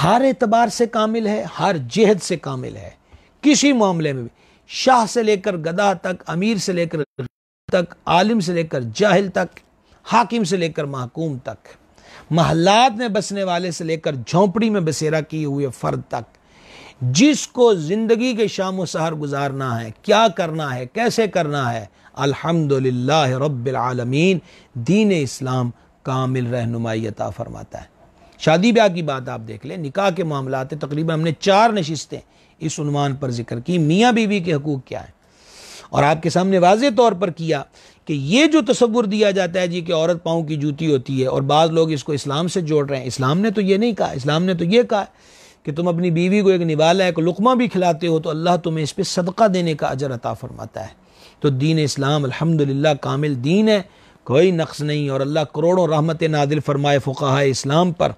हर एतबार से कामिल है हर जहद से कामिल है किसी मामले में भी शाह से लेकर गदा तक अमीर से लेकर तक आलिम से लेकर जाहिल तक हाकिम से लेकर महकूम तक महल्लात में बसने वाले से लेकर झोंपड़ी में बसेरा किए हुए फ़र्द तक जिसको ज़िंदगी के शाम सहार गुजारना है क्या करना है कैसे करना है अल्हम्दुलिल्लाह रब्बिलआलमीन दीन इस्लाम कामिल रहनुमाई अता फरमाता है शादी ब्याह की बात आप देख लें निकाह के मामला तकरीबन हमने चार नशिस्तें इस उनवान पर जिक्र की मियाँ बीवी के हकूक़ क्या हैं और आपके सामने वाज तौर पर किया कि ये जो तस्वुर दिया जाता है जी कि औरत पाँव की जूती होती है और बाद लोग इसको इस्लाम से जोड़ रहे हैं इस्लाम ने तो ये नहीं कहा इस्लाम ने तो ये कहा कि तुम अपनी बीवी को एक निवाला एक लुकमा भी खिलाते हो तो अल्लाह तुम्हें इस पर सदका देने का अजर अता फरमाता है तो दीन इस्लाम अल्हम्दुलिल्लाह कामिल दीन है कोई नक्स नहीं और अल्लाह करोड़ों रहमत नादिल फरमाए फ़ुका इस्लाम पर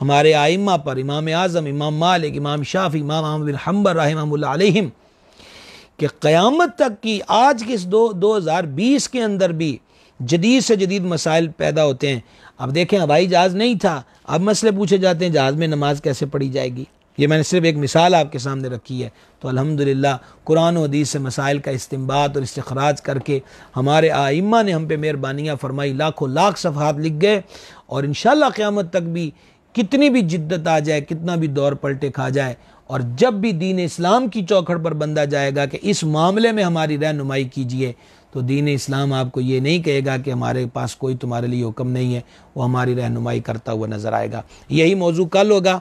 हमारे आइमा पर इमाम आज़म इमाम मालिक इमाम शाफ इमाम अहमद हम्बर रहीम कि क़यामत तक की आज के इस दो दो हज़ार बीस के अंदर भी जदीद से जदीद मसाइल पैदा होते हैं अब देखें हवाई जहाज़ नहीं था अब मसले पूछे जाते हैं जहाज़ में नमाज कैसे पढ़ी जाएगी ये मैंने सिर्फ एक मिसाल आपके सामने रखी है तो अल्हम्दुलिल्लाह कुरान हदीस से मसाइल का इस्तेमाल और इस्तखराज करके हमारे आइम्मा ने हम पे मेहरबानियाँ फरमाई लाखों लाख सफ़ात लिख गए और इन श्यामत तक भी कितनी भी जिद्दत आ जाए कितना भी दौर पलटे खा जाए और जब भी दीन इस्लाम की चौखड़ पर बंदा जाएगा कि इस मामले में हमारी रहनुमाई कीजिए तो दीन इस्लाम आपको ये नहीं कहेगा कि हमारे पास कोई तुम्हारे लिए हुक्म नहीं है वो हमारी रहनुमाई करता हुआ नज़र आएगा यही मौजू कल होगा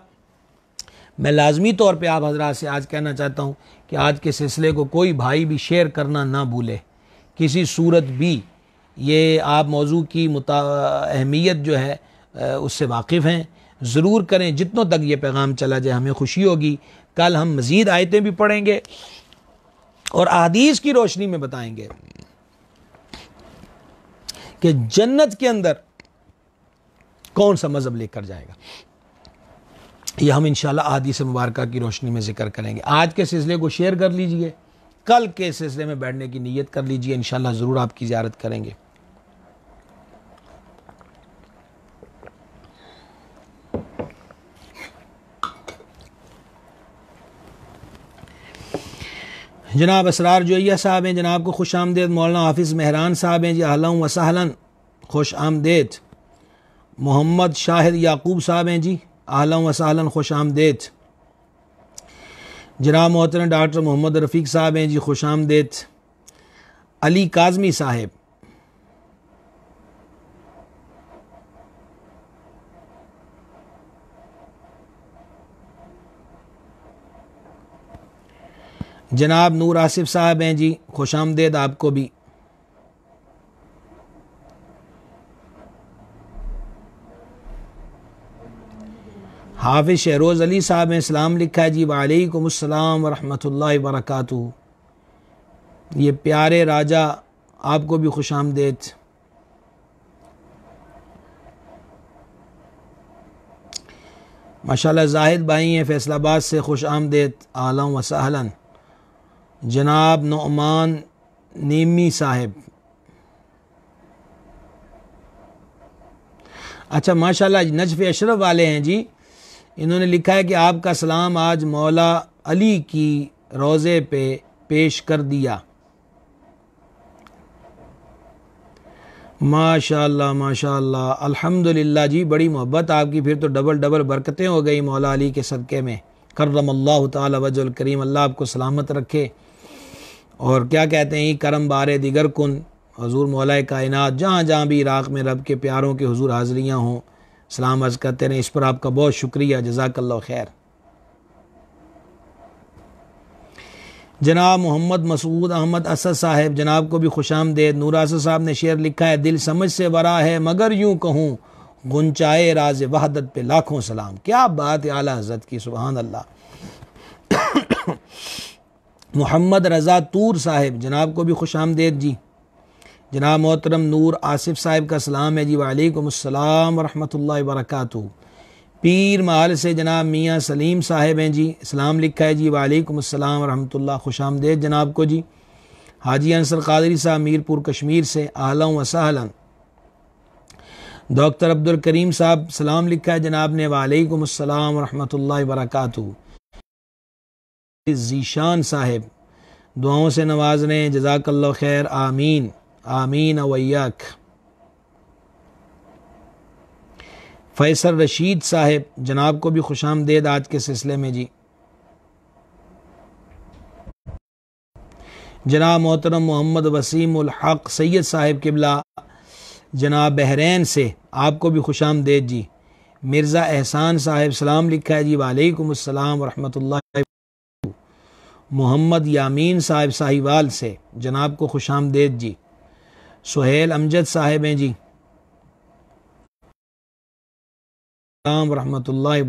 मैं लाजमी तौर पर आप हजरात से आज कहना चाहता हूँ कि आज के सिलसिले को कोई भाई भी शेयर करना ना भूले किसी सूरत भी ये आप मौजू की अहमियत जो है उससे वाकिफ़ हैं ज़रूर करें जितनों तक ये पैगाम चला जाए हमें खुशी होगी कल हम मज़ीद आयतें भी पढ़ेंगे और अदीस की रोशनी में बताएंगे कि जन्नत के अंदर कौन सा मज़हब लेकर जाएगा यह हम इंशाल्लाह से मुबारक की रोशनी में जिक्र करेंगे आज के सिलसिले को शेयर कर लीजिए कल के सिलसिले में बैठने की नीयत कर लीजिए इनशाला ज़रूर आपकी ज्यारत करेंगे जनाब असरार जोया साहब हैं जनाब को खुश आमदेद मौलाना हाफिज़ मेहरान साहब हैं जी आलम वसहलन खुश आमदेद मोहम्मद शाहिद याकूब साहब हैं जी आलम वसहलन खुश आमदेद जनाब मोहतरम डॉक्टर मोहम्मद रफ़ीक साहब हैं जी खुश आमदेद अली काजमी साहब जनाब नूर आसिफ साहब हैं जी खुश आमदेद आपको भी हाफिज शहरोज़ अली साहब ने सलाम लिखा है जी अस्सलाम वरहमतुल्लाह वरक ये प्यारे राजा आपको भी खुश आमदेद माशाल्लाह जाहिद भाई हैं फैसलाबाद से खुश आमदेद आलम वसाहलन जनाब नौमान नेमी साहब अच्छा माशाल्लाह नजफ़ अशरफ वाले हैं जी इन्होंने लिखा है कि आपका सलाम आज मौला अली की रोज़े पे पेश कर दिया माशाल्लाह माशाल्लाह अल्हम्दुलिल्लाह जी बड़ी मोहब्बत आपकी फिर तो डबल डबल बरकतें हो गई मौला अली के सदक़े में करम अल्लाह तजल करीम अल्लाह आपको सलामत रखे और क्या कहते हैं करम बार दिगर कन हजूर मौलाए कायन जहाँ जहाँ भी इराक़ में रब के प्यारों के हजूर हाज़रियाँ हों सलाम अर्ज़ करते रहें इस पर आपका बहुत शुक्रिया जजाकल्ल खैर जनाब मोहम्मद मसूद अहमद असद साहब जनाब को भी खुश आमदेद नूरा असद साहब ने शेर लिखा है दिल समझ से वरा है मगर यूँ कहूँ गुनचाए राज वहादत पे लाखों सलाम क्या बात है आला हजरत की सुबहान अल्लाह मोहम्मद रज़ा तूर साहब जनाब को भी खुश आमदेद जी जनाब मोहतरम नूर आसिफ साहब का सलाम है जी वालेकुमसम वरहमल वरक पीर माल से जनाब मियाँ सलीम साहब हैं जी इस्लाम लिखा है जी वालेकुमसम वरहमल खुश आमदेद जनाब को जी हाजी अंसर कादरी साहब मीरपुर कश्मीर से आहला वसाहला डॉक्टर अब्दुल करीम साहब सलाम लिखा है जनाब ने वालेकुम अस्सलाम वरहमतुल्लाहि ज़ीशान साहब दुआओं से नवाज रहे जजाकल्ला खैर आमीन आमीन अवैयाक फैसल रशीद साहब जनाब को भी खुश आमदेद आज के सिलसिले में जी जनाब मोहतरम मोहम्मद वसीम हक सैयद साहब किबला जनाब बहरीन से आपको भी खुश आमदेद जी मिर्ज़ा एहसान साहब सलाम लिखा है जी वालेकुम अस्सलाम वरहमतुल्लाह मोहम्मद यामीन साहब साहिवाल से जनाब को खुश आमदेद जी सुहेल अमजद साहेब हैं जी राम रहमतुल्लाह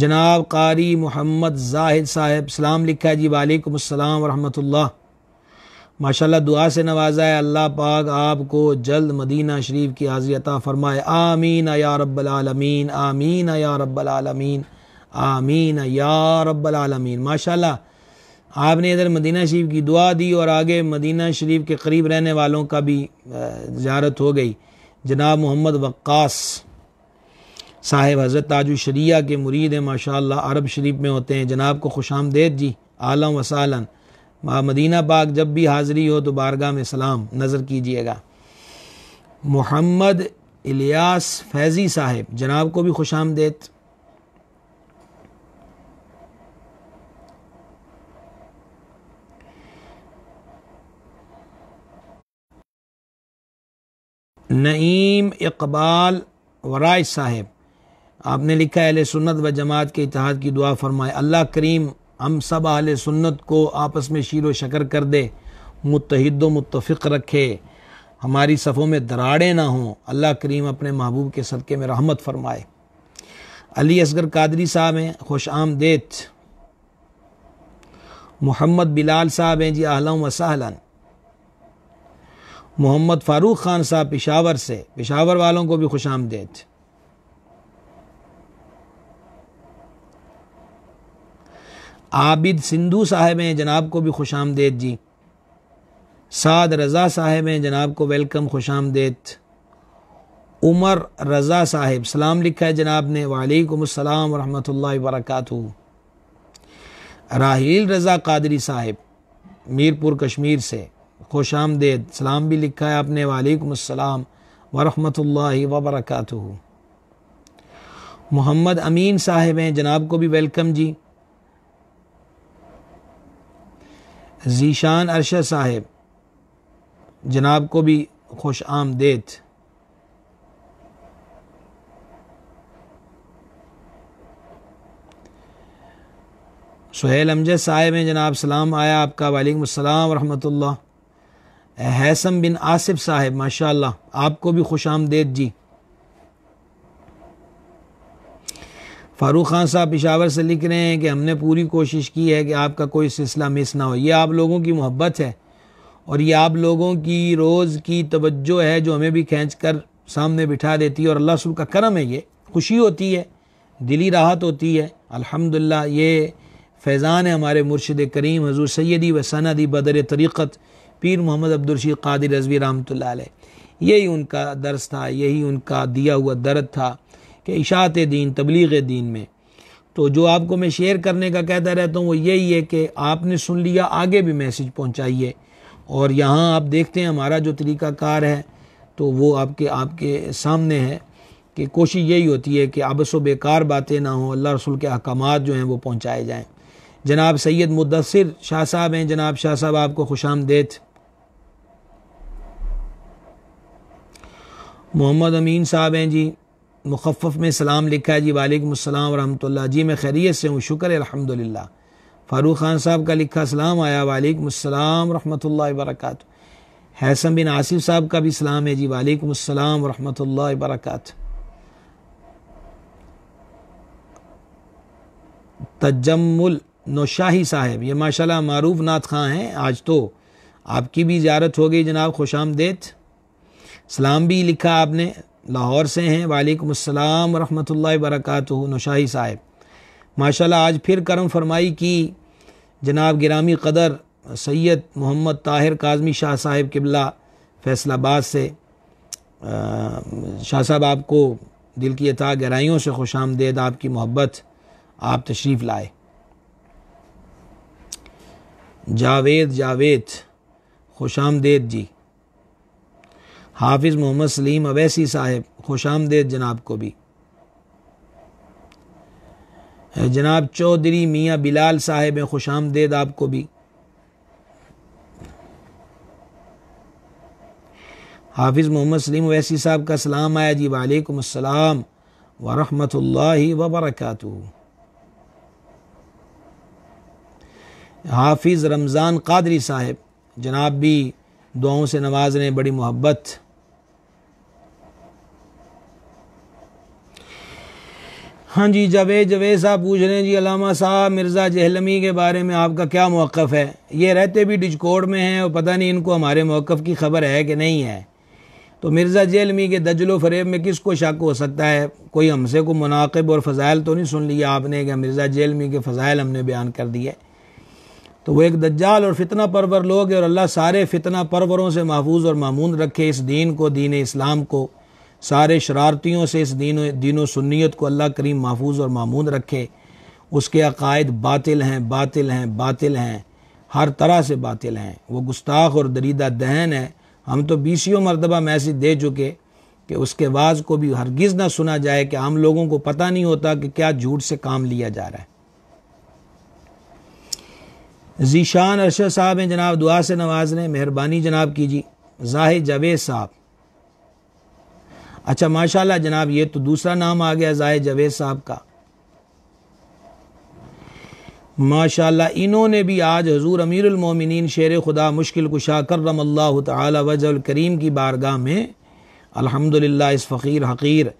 जनाब कारी मोहम्मद जाहिद साहेब सलाम लिखा जी वालेकुम वरहमत ला माशाल्लाह दुआ से नवाजा है अल्लाह पाक आपको जल्द मदीना शरीफ की हाजियता फ़रमाए आमीन या आलमीन आमीन या आमीन या आलमीन माशाल्लाह आपने इधर मदीना शरीफ की दुआ दी और आगे मदीना शरीफ के करीब रहने वालों का भी ज्यारत हो गई जनाब मोहम्मद वक्स साहेब हज़रत ताजु शरिया के मुरीद हैं माशाल्लाह अरब शरीफ में होते हैं जनाब को खुश आमदेद जी आलम वसालन माँ मदीना पाक जब भी हाज़िरी हो तो बारगाह में सलाम नज़र कीजिएगा मोहम्मद इलियास फैज़ी साहिब जनाब को भी खुश आमदेद नईम इकबाल वराज साहेब आपने लिखा है सुन्नत व जमात के इतिहाद की दुआ फरमाए अल्लाह करीम हम सब आल सुन्नत को आपस में शीर व शकर कर दे मुतहद मुतफ़ रखे हमारी सफ़ों में दराड़े ना हों अल्लाह करीम अपने महबूब के सदक़े में रहमत फरमाए अली असगर कादरी साहब हैं खुश आमदेत मोहम्मद बिलाल साहब हैं जी आलम वसाहलन मोहम्मद फ़ारूक ख़ान साहब पिशावर से पिशावर वालों को भी खुश आमदेत आबिद सिंधु साहब हैं जनाब को भी खुश आमदेद जी साद रज़ा साहब हैं जनाब को वेलकम खुश आमदेद उमर रज़ा साहब सलाम लिखा है जनाब ने वालेकुम अस्सलाम वरहमतुल्लाहि वबरकातुहू राहील रज़ा कादरी साहब मीरपुर कश्मीर से खुश आमदेद सलाम भी लिखा है आपने वालेकाम वरहमतुल्ला वबरक मोहम्मद अमीन साहब हैं जनाब को भी वेलकम जी ज़ीशान अरशद साहेब जनाब को भी खुश आमदेद सुहेल अमजद साहेब हैं जनाब सलाम आया आपका वालेकुम अस्सलाम वरहमतुल्लाह हैसम बिन आसिफ साहेब माशाल्लाह आपको भी खुश आमदेद जी फारूक खान साहब पिशावर से लिख रहे हैं कि हमने पूरी कोशिश की है कि आपका कोई सिलसिला मिस ना हो ये आप लोगों की मोहब्बत है और ये आप लोगों की रोज़ की तवज्जो है जो हमें भी खींच कर सामने बिठा देती है और अल्लाह सब का करम है ये खुशी होती है दिली राहत होती है अल्हम्दुलिल्लाह ये फैज़ान है हमारे मुर्शद करीम हजूर सैदी व सनदी बदर तरीक़त पीर मोहम्मद अब्दुलशी कादिर रजवी रहमत यही उनका दर्स था यही उनका दिया हुआ दर्द था कि इशात दीन तबलीग दीन में तो जो आपको मैं शेयर करने का कहता रहता हूँ वो यही है कि आपने सुन लिया आगे भी मैसेज पहुँचाइए और यहाँ आप देखते हैं हमारा जो तरीक़ाकार है तो वो आपके आपके सामने है कि कोशिश यही होती है कि आबस बेकार बातें ना हों अल्लाह रसूल के अहकाम जो हैं वो पहुँचाए जाएँ जनाब सैयद मुदसर शाह साहब हैं जनाब शाह साहब आपको खुश आमदेद मोहम्मद अमीन साहब हैं जी मुखफ़ में सलाम लिखा है जी वालेकुम अस्सलाम वरहमतुल्लाह जी मैं खैरियत से हूँ शुक्र अल्हम्दुलिल्लाह फ़ारूक ख़ान साहब का लिखा सलाम आया वालेकुम अस्सलाम रहमतुल्लाहि वरकत हैसम बिन आसिफ साहब का भी सलाम है जी वालेकुम अस्सलाम रहमतुल्लाहि वरकत तजम्मुल नौशाही साहब ये माशाल्लाह मारूफ नाथ खां हैं आज तो आपकी भी इजारत हो गई जनाब खुश सलाम भी लिखा आपने लाहौर से हैं वालेकुम रहमतुल्लाहि वरकत नौशाही साहब माशाल्लाह आज फिर करम फरमाई की जनाब गिरामी कदर सैयद मोहम्मद ताहिर काजमी शाह साहब किबला फैसलाबाद से शाह साहब आपको दिल की अता गहराइयों से खुश आमदेद आपकी मोहब्बत आप तशरीफ़ लाए जावेद जावेद खुश आमदेद जी हाफिज़ मोहम्मद सलीम अवैसी साहेब खुश आमदेद जनाब को भी जनाब चौधरी मियाँ बिलाल साहेब हैं खुश आमदेद आपको भी हाफिज़ मोहम्मद सलीम अवैसी साहब का सलाम आया जी वालेकुम अस्सलाम वरहमत व वरक हाफिज़ रमज़ान कादरी साहब जनाब भी दुआओं से नवाज रहे बड़ी मोहब्बत हाँ जी जवेद जवेद साहब पूछ रहे हैं जी अलामा साहब मिर्ज़ा जहलमी के बारे में आपका क्या मौक़ है ये रहते भी डिजकोड में हैं और पता नहीं इनको हमारे मौक़ की खबर है कि नहीं है तो मिर्ज़ा जहलमी के दजलो फरेब में किसको शक हो सकता है कोई हमसे को मुनाकब और फ़ज़ाइल तो नहीं सुन लिया आपने कि मिर्ज़ा जहलमी के फ़ज़ाइल हमने बयान कर दिए तो वो एक दज्जाल और फितना परवर लोग और अल्लाह सारे फितना परवरों से महफूज और मामून रखे इस दीन को दीन इस्लाम को सारे शरारतियों से इस दीन दीन सुन्नीत को अल्लाह करीम महफूज और मामूद रखे उसके अकायद बातिल हैं बातिल हैं बातिल हैं हर तरह से बातिल हैं वो गुस्ताख और दरीदा दहन है हम तो बीसियों मरतबा मैसेज दे चुके कि उसके वाज को भी हरगिज़ ना सुना जाए कि आम लोगों को पता नहीं होता कि क्या झूठ से काम लिया जा रहा है जीशान अरशद साहब हैं जनाब दुआ से नवाज रहे मेहरबानी जनाब कीजिए जाहिर जावेद साहब अच्छा माशाल्लाह जनाब ये तो दूसरा नाम आ गया ज़ाय जवेद साहब का माशाल्लाह इन्होंने भी आज हजूर अमीरमिन शेर खुदा मुश्किल कुशा करम अल्लाह तजल करीम की बारगाह में अल्हम्दुलिल्लाह इस फ़कीर हकीर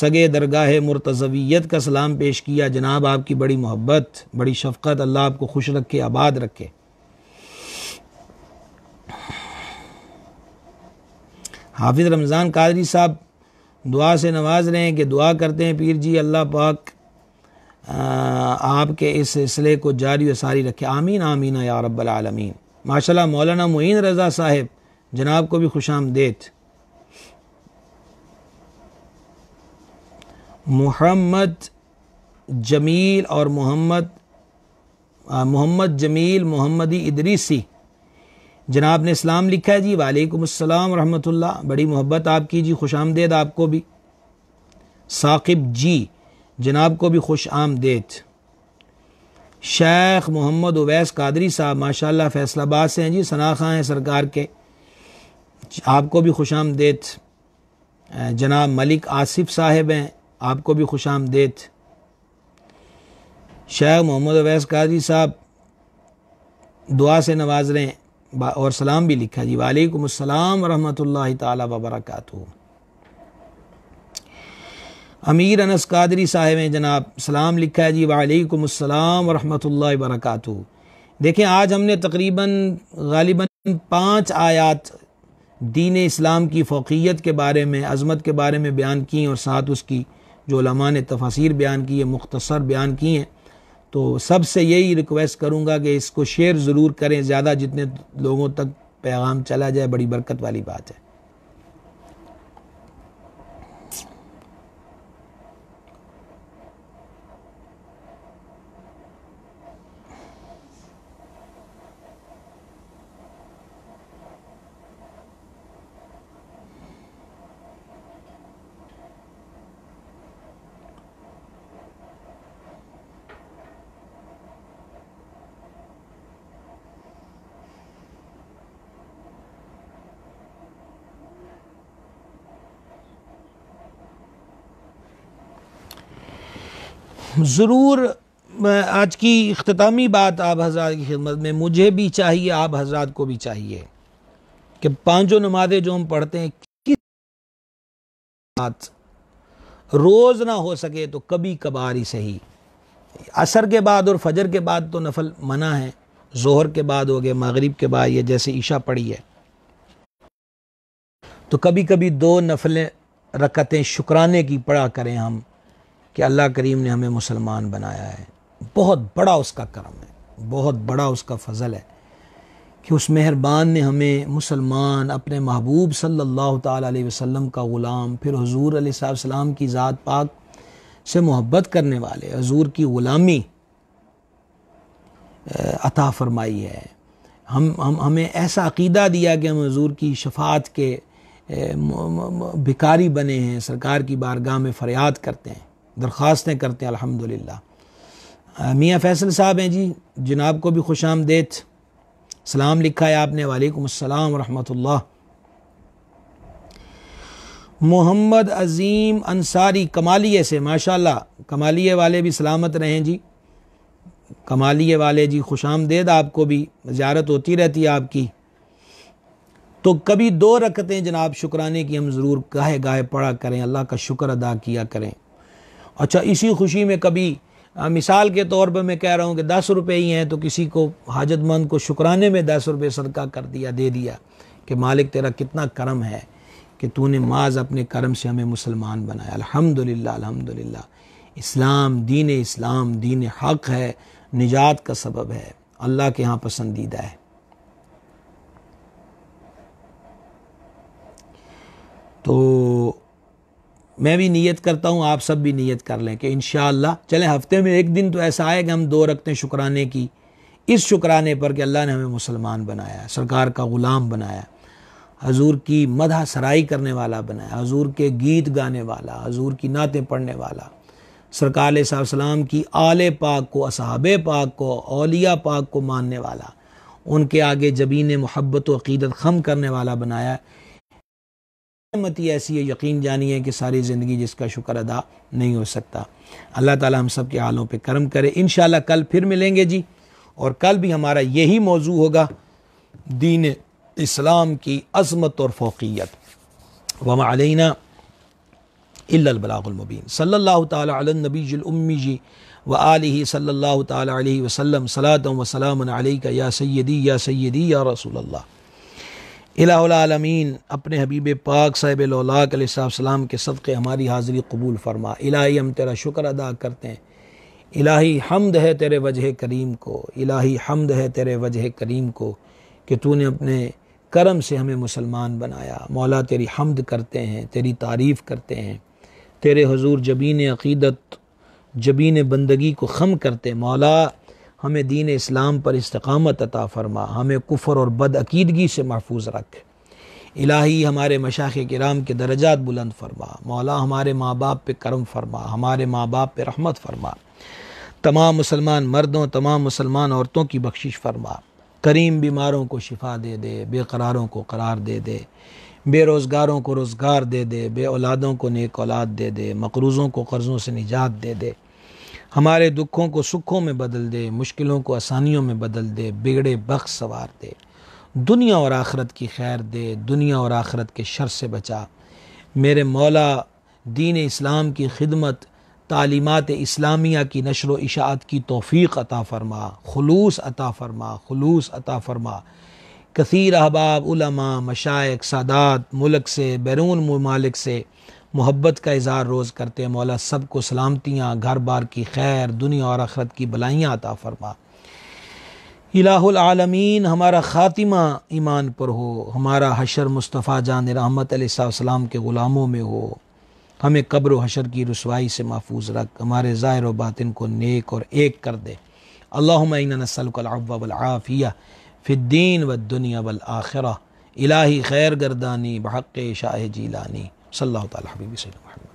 सगे दरगाह मुर्तजवियत का सलाम पेश किया जनाब आपकी बड़ी मोहब्बत बड़ी शफकत अल्लाह आपको खुश रखे आबाद रखे हाफिज़ रमज़ान कादरी साहब दुआ से नवाज रहे हैं कि दुआ करते हैं पीर जी अल्लाह पाक आपके इस सिलसिले को जारी व सारी रखे आमीन आमीन या रब्बल आलमीन माशा मौलाना मोइन रज़ा साहेब जनाब को भी खुश आमदेद मोहम्मद जमील और मोहम्मद मोहम्मद जमील मोहम्मदी इदरीसी जनाब ने इस्लाम लिखा है जी वालेकुम अस्सलाम रहमतुल्लाह बड़ी मोहब्बत आपकी जी खुश आमदेद आपको भी साकिब जी जनाब को भी खुश आमदेद शेख मोहम्मद उवैस कादरी साहब माशाल्लाह फैसलाबाद से हैं जी सनाखा हैं सरकार के आपको भी खुश आमदेद जनाब मलिक आसिफ साहब हैं आपको भी खुश आमदेद शेख मोहम्मद अवैस कादरी साहब दुआ से नवाज रहे हैं और सलाम भी लिखा जी वालेकुमसलाम वरहमतुल्लाह ताला वबरकत अमीर अनस कादरी साहब हैं जनाब सलाम लिखा है जी वालेकुमसलाम वरहमतुल्लाह वबरकत देखें आज हमने तकरीबन गालिबा पाँच आयात दीन इस्लाम की फ़ोकियत के बारे में अजमत के बारे में बयान की और साथ उसकी जो लमा ने तफसर बयान की है मुख्तसर बयान की हैं तो सबसे यही रिक्वेस्ट करूँगा कि इसको शेयर ज़रूर करें ज़्यादा जितने लोगों तक पैगाम चला जाए बड़ी बरकत वाली बात है ज़रूर आज की अख्तामी बात आप हजरात की खिदमत में मुझे भी चाहिए आप हजरात को भी चाहिए कि पाँचों नमाजें जो हम पढ़ते हैं किस रोज़ ना हो सके तो कभी कभार ही सही असर के बाद और फजर के बाद तो नफल मना है जोहर के बाद हो गए मगरिब के बाद ये जैसे ईशा पड़ी है तो कभी कभी दो नफलें रकतें शुक्राने की पढ़ा करें हम कि अल्लाह करीम ने हमें मुसलमान बनाया है बहुत बड़ा उसका करम है बहुत बड़ा उसका फजल है कि उस मेहरबान ने हमें मुसलमान अपने महबूब सल्लल्लाहु अलैहि वसल्लम का ग़ुलाम फिर हजूर सलाम की ज़ात पाक से मोहब्बत करने वाले हजूर की ग़ुलामी अता फरमाई है हम हम हमें ऐसा अकीदा दिया कि हम हजूर की शफात के भिकारी बने हैं सरकार की बारगाह में फरियाद करते हैं दरख्वास्तें करते हैं अलहमदिल्ला मियाँ फैसल साहब हैं जी जनाब को भी खुश आमदेद सलाम लिखा है आपने वालेकुम अस्सलाम मोहम्मद अजीम अंसारी कमालिए से माशाल्लाह कमालिए वाले भी सलामत रहें जी कमालिए वाले जी खुश आमदेद आपको भी ज्यारत होती रहती है आपकी तो कभी दो रखते हैं जनाब शुक्राने की हम ज़रूर गाहे गाहे पढ़ा करें अल्लाह का शुक्र अदा किया करें अच्छा इसी खुशी में कभी आ, मिसाल के तौर पर मैं कह रहा हूँ कि दस रुपये ही हैं तो किसी को हाजतमंद को शुक्राने में दस रुपये सदका कर दिया दे दिया कि मालिक तेरा कितना करम है कि तूने माज अपने करम से हमें मुसलमान बनाया अल्हम्दुलिल्लाह अल्हम्दुलिल्लाह इस्लाम दीन इस्लाम दीन हक है निजात का सबब है अल्लाह के यहाँ पसंदीदा है तो मैं भी नीयत करता हूँ आप सब भी नीयत कर लें कि इन चलें हफ्ते में एक दिन तो ऐसा आएगा हम दो रखते हैं शुक्राने की इस शुक्राने पर कि अल्लाह ने हमें मुसलमान बनाया सरकार का ग़ुलाम बनाया हजूर की मदह सराई करने वाला बनाया हजूर के गीत गाने वाला हजूर की नातें पढ़ने वाला सरकार सलाम की आल पाक को असहाब पाक को अलिया पाक को मानने वाला उनके आगे जबीन मोहब्बत वक़ीदत खम करने वाला बनाया नमती ऐसी है यकीन जानी है कि सारी ज़िंदगी जिसका शुक्र अदा नहीं हो सकता अल्लाह ताला हम सब के हालों पे कर्म करे इन कल फिर मिलेंगे जी और कल भी हमारा यही मौजू होगा दीन इस्लाम की अजमत और फोकियत वमालना इलाबलामबीन सल्ला तबी जुलमी जी व आलि सल्ला तसलम सलात वसलाम या सैदी या सैदी या रसूल अलामीन अपने हबीब पाक साहिब लाक के सदक़े हमारी हाज़िरी कबूल फरमा इलाही हम तेरा शुक्र अदा करते हैं इलाही हमद है तेरे वजह करीम को इलाही हमद है तेरे वजह करीम को कि तूने अपने करम से हमें मुसलमान बनाया मौला तेरी हमद करते हैं तेरी तारीफ़ करते हैं तेरे हजूर जबीन अकीदत जबीन बंदगी को खम करते मौला हमें दीन इस्लाम पर इस्तकामत अता फ़रमा हमें कुफर और बदअकीदगी से महफूज रख इलाही हमारे मशाख कराम के दर्जात बुलंद फरमा मौला हमारे माँ बाप पे करम फरमा हमारे माँ बाप पे रहमत फरमा तमाम मुसलमान मर्दों तमाम मुसलमान औरतों की बख्शिश फरमा करीम बीमारों को शिफा दे दे बेकरारों को करार दे दे बेरोज़गारों को रोज़गार दे दे बे औलादों को नेक औलाद दे दे मकरूज़ों को कर्ज़ों से निजात दे दे हमारे दुखों को सुखों में बदल दे मुश्किलों को आसानियों में बदल दे बिगड़े बख्श सवार दे दुनिया और आखरत की खैर दे दुनिया और आखरत के शर से बचा मेरे मौला दीन इस्लाम की खिदमत तालीमत इस्लामिया की नशर इशात की तोफ़ी अता फ़रमा खलूस अता फ़रमा खलूस अता फ़रमा कसर अहबाब उलमा मशाक सादात मुल्क से बैरून ममालिक से मोहब्बत का इजहार रोज़ करते हैं मौला सब को सलामतियाँ घर बार की खैर दुनिया और आखरत की भलाइयाँ अता फरमा इलामीन हमारा ख़ातिमा ईमान पर हो हमारा हशर मुस्तफ़ा जान रहमत सलाम के ग़ुलामों में हो हमें कब्र हशर की रसवाई से महफूज रख हमारे ज़ाहिर व बातिन को नेक और एक कर दे अल्लासल फ़िद्दीन व दुनिया वल आखिर इलाही खैर गर्दानी बहक़ शाह जीलानी صلى الله تعالى حبيبي سيدنا محمد